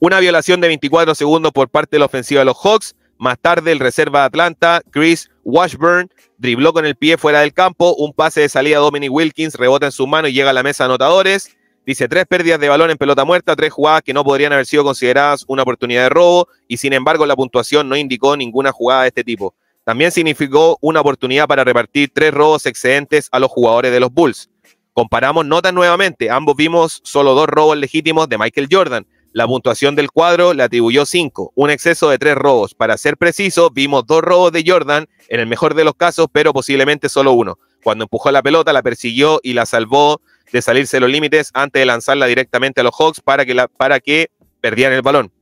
Una violación de 24 segundos por parte de la ofensiva de los Hawks. Más tarde, el reserva de Atlanta, Chris Washburn, dribló con el pie fuera del campo. Un pase de salida a Dominic Wilkins rebota en su mano y llega a la mesa de anotadores. Dice, tres pérdidas de balón en pelota muerta, tres jugadas que no podrían haber sido consideradas una oportunidad de robo y sin embargo la puntuación no indicó ninguna jugada de este tipo. También significó una oportunidad para repartir tres robos excedentes a los jugadores de los Bulls. Comparamos notas nuevamente, ambos vimos solo dos robos legítimos de Michael Jordan. La puntuación del cuadro le atribuyó cinco, un exceso de tres robos. Para ser preciso, vimos dos robos de Jordan, en el mejor de los casos, pero posiblemente solo uno. Cuando empujó la pelota, la persiguió y la salvó de salirse los límites antes de lanzarla directamente a los Hawks para que, para que perdieran el balón.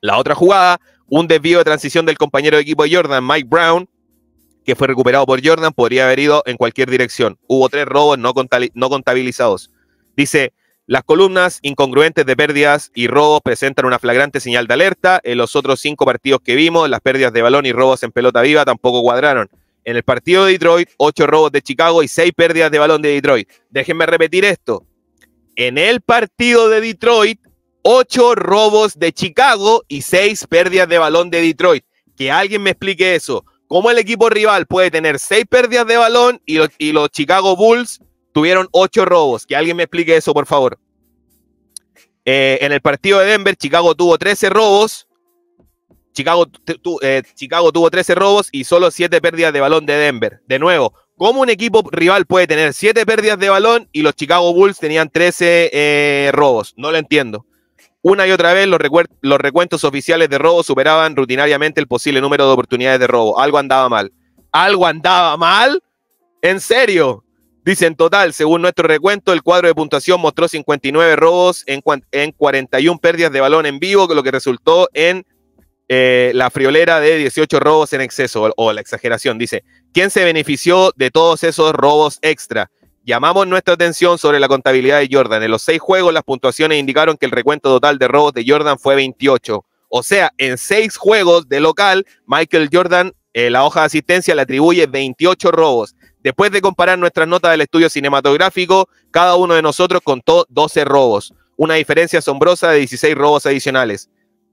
La otra jugada, un desvío de transición del compañero de equipo Jordan, Mike Brown, que fue recuperado por Jordan, podría haber ido en cualquier dirección. Hubo tres robos no, no contabilizados. Dice, las columnas incongruentes de pérdidas y robos presentan una flagrante señal de alerta. En los otros cinco partidos que vimos, las pérdidas de balón y robos en pelota viva tampoco cuadraron. En el partido de Detroit, 8 robos de Chicago y 6 pérdidas de balón de Detroit. Déjenme repetir esto. En el partido de Detroit, 8 robos de Chicago y 6 pérdidas de balón de Detroit. Que alguien me explique eso. ¿Cómo el equipo rival puede tener 6 pérdidas de balón y los, Chicago Bulls tuvieron 8 robos? Que alguien me explique eso, por favor. Eh, en el partido de Denver, Chicago tuvo 13 robos eh, Chicago, tuvo 13 robos y solo 7 pérdidas de balón de Denver. De nuevo, ¿cómo un equipo rival puede tener 7 pérdidas de balón y los Chicago Bulls tenían 13 eh, robos? No lo entiendo. Una y otra vez los, los recuentos oficiales de robos superaban rutinariamente el posible número de oportunidades de robo. Algo andaba mal. ¿Algo andaba mal? ¿En serio? Dice, en total, según nuestro recuento, el cuadro de puntuación mostró 59 robos en, en 41 pérdidas de balón en vivo, lo que resultó en eh, la friolera de 18 robos en exceso o, la exageración. Dice, ¿quién se benefició de todos esos robos extra? Llamamos nuestra atención sobre la contabilidad de Jordan. En los seis juegos las puntuaciones indicaron que el recuento total de robos de Jordan fue 28. O sea, en seis juegos de local, Michael Jordan, eh, la hoja de asistencia, le atribuye 28 robos. Después de comparar nuestras notas del estudio cinematográfico, cada uno de nosotros contó 12 robos. Una diferencia asombrosa de 16 robos adicionales.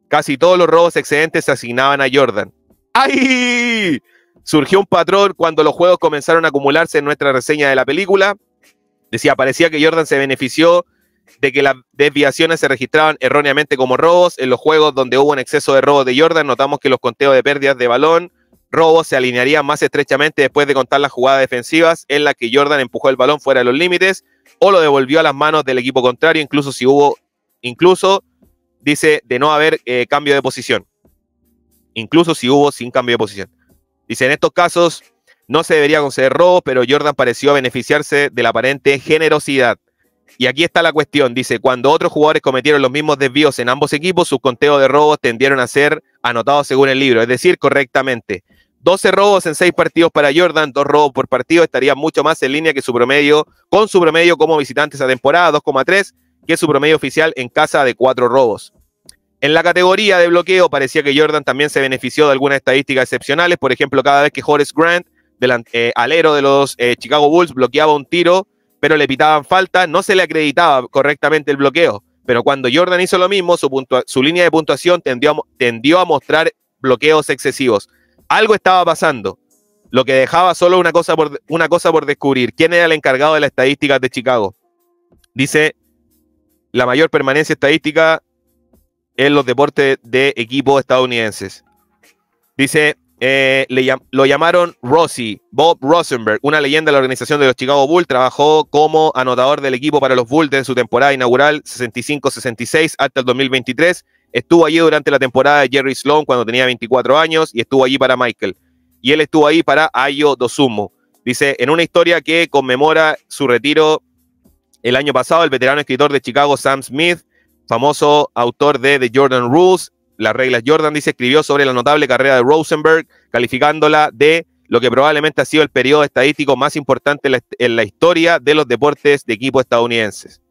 Casi todos los robos excedentes se asignaban a Jordan. ¡Ay! Surgió un patrón cuando los juegos comenzaron a acumularse en nuestra reseña de la película. Decía, parecía que Jordan se benefició de que las desviaciones se registraban erróneamente como robos. En los juegos donde hubo un exceso de robos de Jordan, notamos que los conteos de pérdidas de balón, robos, se alinearían más estrechamente después de contar las jugadas defensivas en las que Jordan empujó el balón fuera de los límites o lo devolvió a las manos del equipo contrario, incluso si hubo, incluso dice de no haber eh, cambio de posición, incluso si hubo sin cambio de posición. Dice, en estos casos no se debería conceder robos, pero Jordan pareció beneficiarse de la aparente generosidad. Y aquí está la cuestión, dice, cuando otros jugadores cometieron los mismos desvíos en ambos equipos, sus conteos de robos tendieron a ser anotados según el libro, es decir, correctamente. 12 robos en 6 partidos para Jordan, 2 robos por partido, estaría mucho más en línea que su promedio, con su promedio como visitante esa temporada, 2,3, que su promedio oficial en casa de 4 robos. En la categoría de bloqueo parecía que Jordan también se benefició de algunas estadísticas excepcionales. Por ejemplo, cada vez que Horace Grant, eh, alero de los eh, Chicago Bulls, bloqueaba un tiro, pero le pitaban falta, no se le acreditaba correctamente el bloqueo. Pero cuando Jordan hizo lo mismo, su, línea de puntuación tendió a, tendió a mostrar bloqueos excesivos. Algo estaba pasando, lo que dejaba solo una cosa por, una cosa por descubrir. ¿Quién era el encargado de las estadísticas de Chicago? Dice, la mayor permanencia estadística en los deportes de equipo estadounidenses. Dice, eh, lo llamaron Rossi, Bob Rosenberg, una leyenda de la organización de los Chicago Bulls, trabajó como anotador del equipo para los Bulls en su temporada inaugural 65-66 hasta el 2023. Estuvo allí durante la temporada de Jerry Sloan cuando tenía 24 años y estuvo allí para Michael. Y él estuvo ahí para Ayo Dosumo. Dice, en una historia que conmemora su retiro el año pasado, el veterano escritor de Chicago, Sam Smith, famoso autor de The Jordan Rules, las reglas Jordan, dice, escribió sobre la notable carrera de Rosenberg, calificándola de lo que probablemente ha sido el periodo estadístico más importante en la, historia de los deportes de equipo estadounidenses.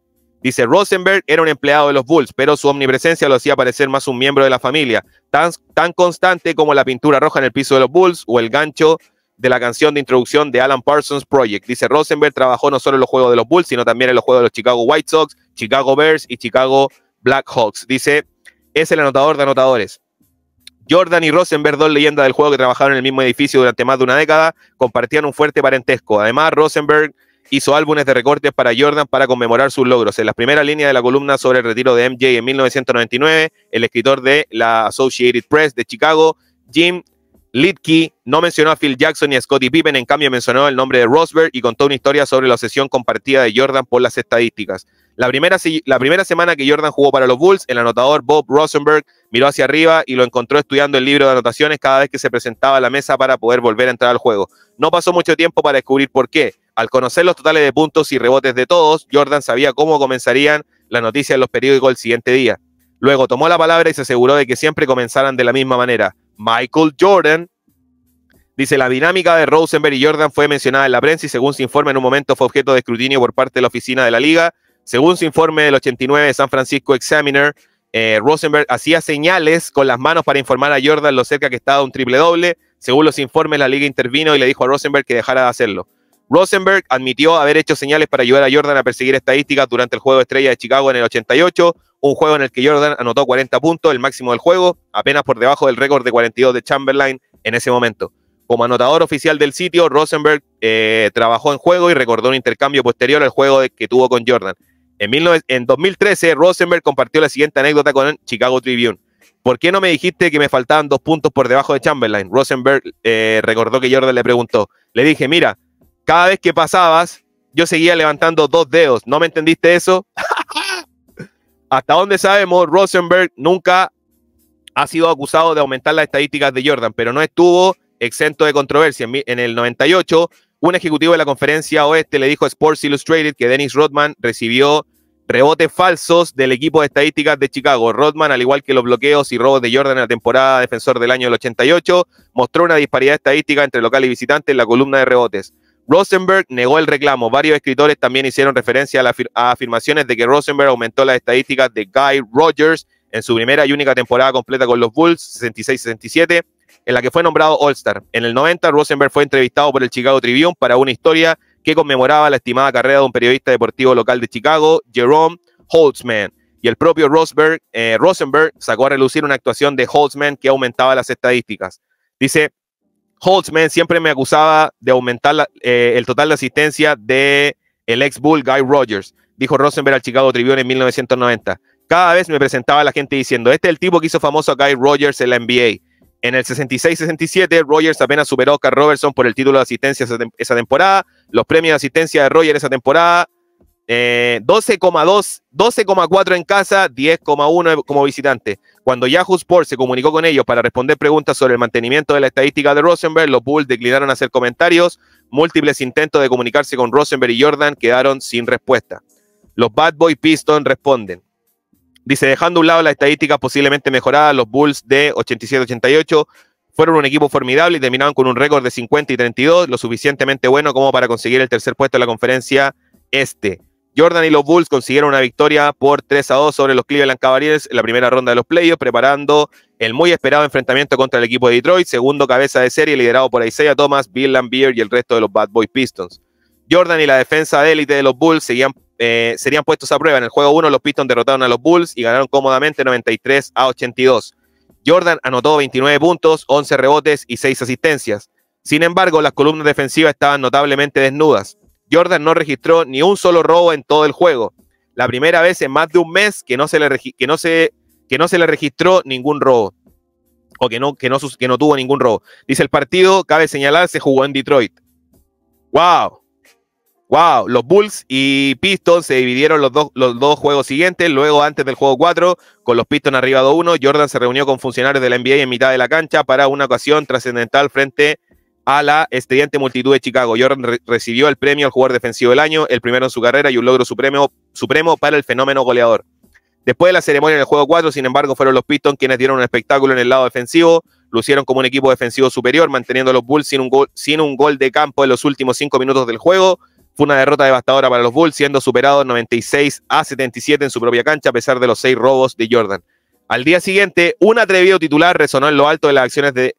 Dice, Rosenberg era un empleado de los Bulls, pero su omnipresencia lo hacía parecer más un miembro de la familia, tan, tan constante como la pintura roja en el piso de los Bulls o el gancho de la canción de introducción de Alan Parsons Project. Dice Rosenberg trabajó no solo en los juegos de los Bulls, sino también en los juegos de los Chicago White Sox, Chicago Bears y Chicago Blackhawks. Dice, es el anotador de anotadores. Jordan y Rosenberg, dos leyendas del juego que trabajaron en el mismo edificio durante más de una década, compartían un fuerte parentesco. Además, Rosenberg hizo álbumes de recortes para Jordan para conmemorar sus logros. En la primera línea de la columna sobre el retiro de MJ en 1999, el escritor de la Associated Press de Chicago, Jim Litke, no mencionó a Phil Jackson ni a Scottie Pippen, en cambio mencionó el nombre de Rosenberg y contó una historia sobre la obsesión compartida de Jordan por las estadísticas. La primera, la primera semana que Jordan jugó para los Bulls, el anotador Bob Rosenberg miró hacia arriba y lo encontró estudiando el libro de anotaciones cada vez que se presentaba a la mesa para poder volver a entrar al juego. No pasó mucho tiempo para descubrir por qué. Al conocer los totales de puntos y rebotes de todos, Jordan sabía cómo comenzarían las noticias en los periódicos el siguiente día. Luego tomó la palabra y se aseguró de que siempre comenzaran de la misma manera. Michael Jordan Dice, la dinámica de Rosenberg y Jordan fue mencionada en la prensa y según se informa en un momento fue objeto de escrutinio por parte de la oficina de la liga según su informe del 89 de San Francisco Examiner, eh, Rosenberg hacía señales con las manos para informar a Jordan lo cerca que estaba un triple doble. Según los informes, la liga intervino y le dijo a Rosenberg que dejara de hacerlo. Rosenberg admitió haber hecho señales para ayudar a Jordan a perseguir estadísticas durante el juego de estrella de Chicago en el 88, un juego en el que Jordan anotó 40 puntos, el máximo del juego, apenas por debajo del récord de 42 de Chamberlain en ese momento. Como anotador oficial del sitio, Rosenberg eh, trabajó en juego y recordó un intercambio posterior al juego que tuvo con Jordan. En, 2013, Rosenberg compartió la siguiente anécdota con el Chicago Tribune. ¿Por qué no me dijiste que me faltaban dos puntos por debajo de Chamberlain? Rosenberg eh, recordó que Jordan le preguntó. Le dije, mira, cada vez que pasabas, yo seguía levantando dos dedos. ¿No me entendiste eso? *laughs* Hasta donde sabemos, Rosenberg nunca ha sido acusado de aumentar las estadísticas de Jordan, pero no estuvo exento de controversia. En el 98, un ejecutivo de la conferencia oeste le dijo a Sports Illustrated que Dennis Rodman recibió rebotes falsos del equipo de estadísticas de Chicago. Rodman, al igual que los bloqueos y robos de Jordan en la temporada defensor del año del 88, mostró una disparidad estadística entre local y visitante en la columna de rebotes. Rosenberg negó el reclamo. Varios escritores también hicieron referencia a, a afirmaciones de que Rosenberg aumentó las estadísticas de Guy Rogers en su primera y única temporada completa con los Bulls, 66-67, en la que fue nombrado All-Star. En el 90, Rosenberg fue entrevistado por el Chicago Tribune para una historia que conmemoraba la estimada carrera de un periodista deportivo local de Chicago, Jerome Holtzman. Y el propio eh, Rosenberg sacó a relucir una actuación de Holtzman que aumentaba las estadísticas. Dice, Holtzman siempre me acusaba de aumentar eh, el total de asistencia de el ex Bull Guy Rogers, dijo Rosenberg al Chicago Tribune en 1990. Cada vez me presentaba a la gente diciendo, este es el tipo que hizo famoso a Guy Rogers en la NBA. En el 66-67, Rogers apenas superó a Robertson por el título de asistencia esa temporada. Los premios de asistencia de Rogers esa temporada, 12,4 eh, en casa, 10,1 como visitante. Cuando Yahoo Sports se comunicó con ellos para responder preguntas sobre el mantenimiento de la estadística de Rosenberg, los Bulls declinaron hacer comentarios. Múltiples intentos de comunicarse con Rosenberg y Jordan quedaron sin respuesta. Los Bad Boy Pistons responden. Dice, dejando a un lado las estadísticas posiblemente mejoradas, los Bulls de 87-88 fueron un equipo formidable y terminaron con un récord de 50 y 32, lo suficientemente bueno como para conseguir el tercer puesto de la conferencia este. Jordan y los Bulls consiguieron una victoria por 3 a 2 sobre los Cleveland Cavaliers en la primera ronda de los playoffs, preparando el muy esperado enfrentamiento contra el equipo de Detroit, segundo cabeza de serie liderado por Isaiah Thomas, Bill Lambier y el resto de los Bad Boys Pistons. Jordan y la defensa de élite de los Bulls seguían eh, serían puestos a prueba. En el juego 1 los Pistons derrotaron a los Bulls y ganaron cómodamente 93 a 82. Jordan anotó 29 puntos, 11 rebotes y 6 asistencias. Sin embargo, las columnas defensivas estaban notablemente desnudas. Jordan no registró ni un solo robo en todo el juego. La primera vez en más de un mes que no se le, que no que no se le registró ningún robo. O que no, que, no, que no tuvo ningún robo. Dice el partido, cabe señalar, se jugó en Detroit. ¡Wow! Wow, los Bulls y Pistons se dividieron los dos, los dos juegos siguientes. Luego, antes del juego 4, con los Pistons arriba 2-1, Jordan se reunió con funcionarios de la NBA en mitad de la cancha para una ocasión trascendental frente a la estudiante multitud de Chicago. Jordan recibió el premio al jugador defensivo del año, el primero en su carrera y un logro supremo, supremo para el fenómeno goleador. Después de la ceremonia en el juego 4, sin embargo, fueron los Pistons quienes dieron un espectáculo en el lado defensivo lucieron como un equipo defensivo superior, manteniendo a los Bulls sin un gol, sin un gol de campo en los últimos cinco minutos del juego. Fue una derrota devastadora para los Bulls, siendo superados 96 a 77 en su propia cancha, a pesar de los seis robos de Jordan. Al día siguiente, un atrevido titular resonó en lo alto de las acciones de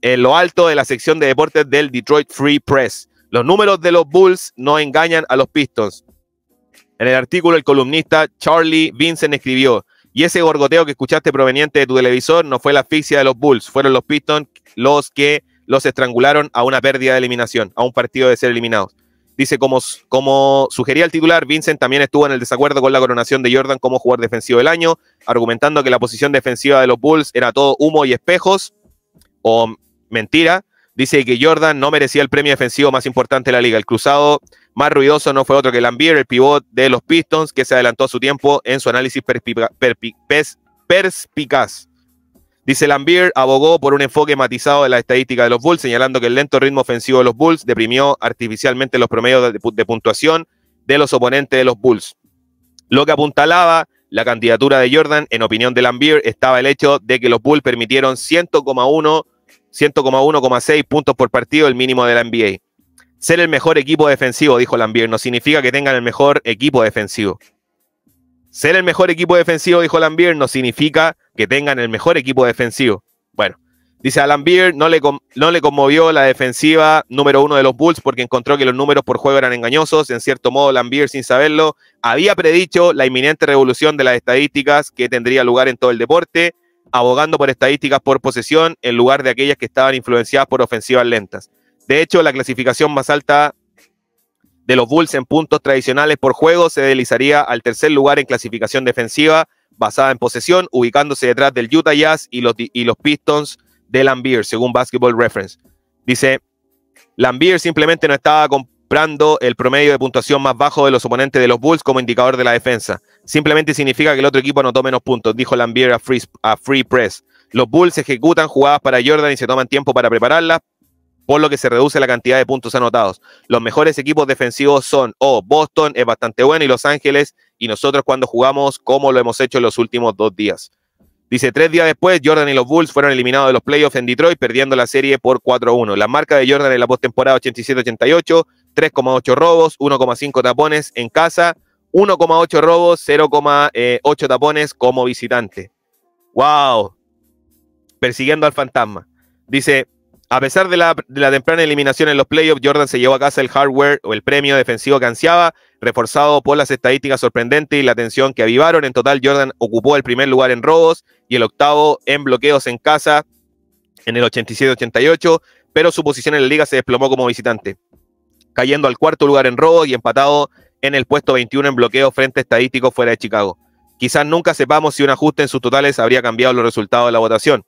en lo alto de la sección de deportes del Detroit Free Press. Los números de los Bulls no engañan a los Pistons. En el artículo, el columnista Charlie Vincent escribió: Y ese gorgoteo que escuchaste proveniente de tu televisor no fue la asfixia de los Bulls, fueron los Pistons los que los estrangularon a una pérdida de eliminación, a un partido de ser eliminados. Dice, como, como sugería el titular, Vincent también estuvo en el desacuerdo con la coronación de Jordan como jugador defensivo del año, argumentando que la posición defensiva de los Bulls era todo humo y espejos, o mentira. Dice que Jordan no merecía el premio defensivo más importante de la liga. El cruzado más ruidoso no fue otro que Lambier, el pivot de los Pistons, que se adelantó a su tiempo en su análisis perspicaz. Dice Lambert, abogó por un enfoque matizado de la estadística de los Bulls, señalando que el lento ritmo ofensivo de los Bulls deprimió artificialmente los promedios de, puntuación de los oponentes de los Bulls. Lo que apuntalaba la candidatura de Jordan, en opinión de Lambier, estaba el hecho de que los Bulls permitieron 100,1 100,1,6 puntos por partido, el mínimo de la NBA. Ser el mejor equipo defensivo, dijo Lambier, no significa que tengan el mejor equipo defensivo. Ser el mejor equipo defensivo, dijo Lambier, no significa que tengan el mejor equipo defensivo. Bueno, dice a lambert no le, no le conmovió la defensiva número uno de los Bulls porque encontró que los números por juego eran engañosos. En cierto modo, Lambert, sin saberlo, había predicho la inminente revolución de las estadísticas que tendría lugar en todo el deporte, abogando por estadísticas por posesión en lugar de aquellas que estaban influenciadas por ofensivas lentas. De hecho, la clasificación más alta de los Bulls en puntos tradicionales por juego, se deslizaría al tercer lugar en clasificación defensiva basada en posesión, ubicándose detrás del Utah Jazz y los, y los Pistons de Lambier, según Basketball Reference. Dice, Lambier simplemente no estaba comprando el promedio de puntuación más bajo de los oponentes de los Bulls como indicador de la defensa. Simplemente significa que el otro equipo anotó menos puntos, dijo Lambier a Free Press. Los Bulls ejecutan jugadas para Jordan y se toman tiempo para prepararlas, por lo que se reduce la cantidad de puntos anotados. Los mejores equipos defensivos son, o oh, Boston es bastante bueno y Los Ángeles, y nosotros cuando jugamos, como lo hemos hecho en los últimos dos días. Dice, tres días después, Jordan y los Bulls fueron eliminados de los playoffs en Detroit, perdiendo la serie por 4-1. La marca de Jordan en la postemporada 87-88, 3,8 robos, 1,5 tapones en casa, 1,8 robos, 0,8 tapones como visitante. ¡Wow! Persiguiendo al fantasma. Dice, a pesar de la, temprana eliminación en los playoffs, Jordan se llevó a casa el hardware o el premio defensivo que ansiaba, reforzado por las estadísticas sorprendentes y la tensión que avivaron. En total, Jordan ocupó el primer lugar en robos y el octavo en bloqueos en casa en el 87-88, pero su posición en la liga se desplomó como visitante, cayendo al cuarto lugar en robos y empatado en el puesto 21 en bloqueos frente a estadísticos fuera de Chicago. Quizás nunca sepamos si un ajuste en sus totales habría cambiado los resultados de la votación.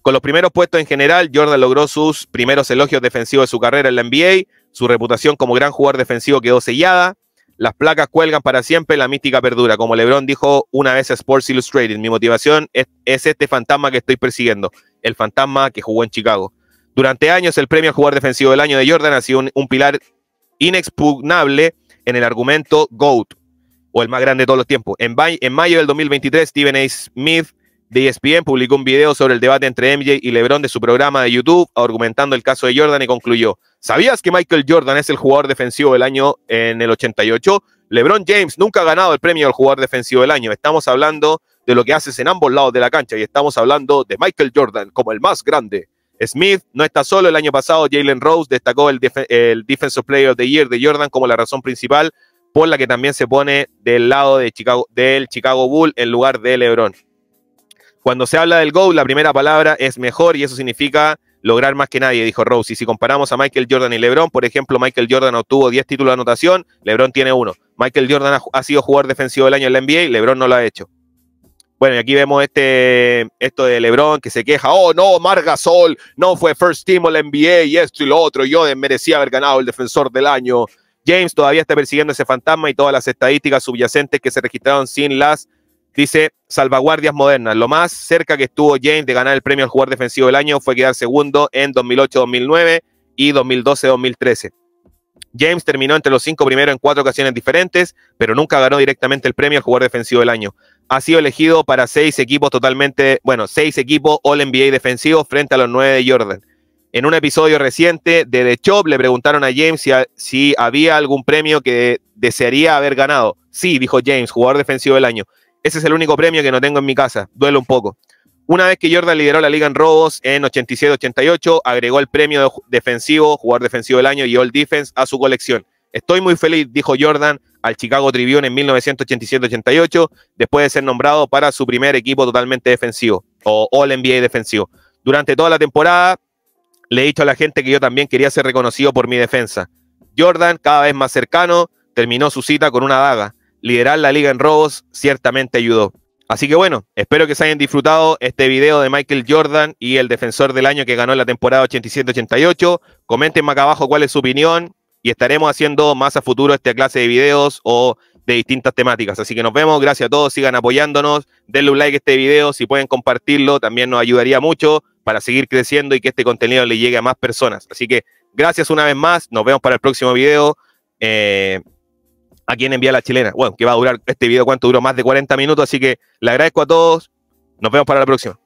Con los primeros puestos en general, Jordan logró sus primeros elogios defensivos de su carrera en la NBA, su reputación como gran jugador defensivo quedó sellada, las placas cuelgan para siempre, la mística perdura. Como LeBron dijo una vez a Sports Illustrated, mi motivación es, este fantasma que estoy persiguiendo, el fantasma que jugó en Chicago. Durante años, el premio a jugador defensivo del año de Jordan ha sido un, pilar inexpugnable en el argumento GOAT, o el más grande de todos los tiempos. En, en mayo del 2023, Stephen A. Smith de ESPN publicó un video sobre el debate entre MJ y LeBron de su programa de YouTube, argumentando el caso de Jordan y concluyó, ¿sabías que Michael Jordan es el jugador defensivo del año en el 88? LeBron James nunca ha ganado el premio al jugador defensivo del año. Estamos hablando de lo que haces en ambos lados de la cancha y estamos hablando de Michael Jordan como el más grande. Smith no está solo. El año pasado Jalen Rose destacó el, Defensive Player of the Year de Jordan como la razón principal por la que también se pone del lado de del Chicago Bull en lugar de LeBron. Cuando se habla del GOAT, la primera palabra es mejor y eso significa lograr más que nadie, dijo Rose. Y si comparamos a Michael Jordan y LeBron, por ejemplo, Michael Jordan obtuvo 10 títulos de anotación, LeBron tiene uno. Michael Jordan ha, sido jugador defensivo del año en la NBA, LeBron no lo ha hecho. Bueno, y aquí vemos este, esto de LeBron que se queja, oh no, sol no fue first team la NBA y esto y lo otro, yo merecía haber ganado el defensor del año. James todavía está persiguiendo ese fantasma y todas las estadísticas subyacentes que se registraron sin las Dice, salvaguardias modernas. Lo más cerca que estuvo James de ganar el premio al jugador defensivo del año fue quedar segundo en 2008-2009 y 2012-2013. James terminó entre los cinco primeros en cuatro ocasiones diferentes, pero nunca ganó directamente el premio al jugador defensivo del año. Ha sido elegido para seis equipos totalmente, bueno, seis equipos All-NBA defensivos frente a los nueve de Jordan. En un episodio reciente de The Chop le preguntaron a James si, si había algún premio que desearía haber ganado. Sí, dijo James, jugador defensivo del año. Ese es el único premio que no tengo en mi casa. Duele un poco. Una vez que Jordan lideró la liga en robos en 87-88, agregó el premio defensivo, jugador defensivo del año y All Defense a su colección. Estoy muy feliz, dijo Jordan al Chicago Tribune en 1987-88, después de ser nombrado para su primer equipo totalmente defensivo o All NBA defensivo. Durante toda la temporada le he dicho a la gente que yo también quería ser reconocido por mi defensa. Jordan, cada vez más cercano, terminó su cita con una daga liderar la liga en robos ciertamente ayudó. Así que bueno, espero que se hayan disfrutado este video de Michael Jordan y el defensor del año que ganó la temporada 87-88. Comenten más abajo cuál es su opinión y estaremos haciendo más a futuro esta clase de videos o de distintas temáticas. Así que nos vemos, gracias a todos, sigan apoyándonos, denle un like a este video, si pueden compartirlo también nos ayudaría mucho para seguir creciendo y que este contenido le llegue a más personas. Así que gracias una vez más, nos vemos para el próximo video. Eh, a quien envía la chilena. Bueno, que va a durar este video, cuánto duró, más de 40 minutos, así que le agradezco a todos. Nos vemos para la próxima.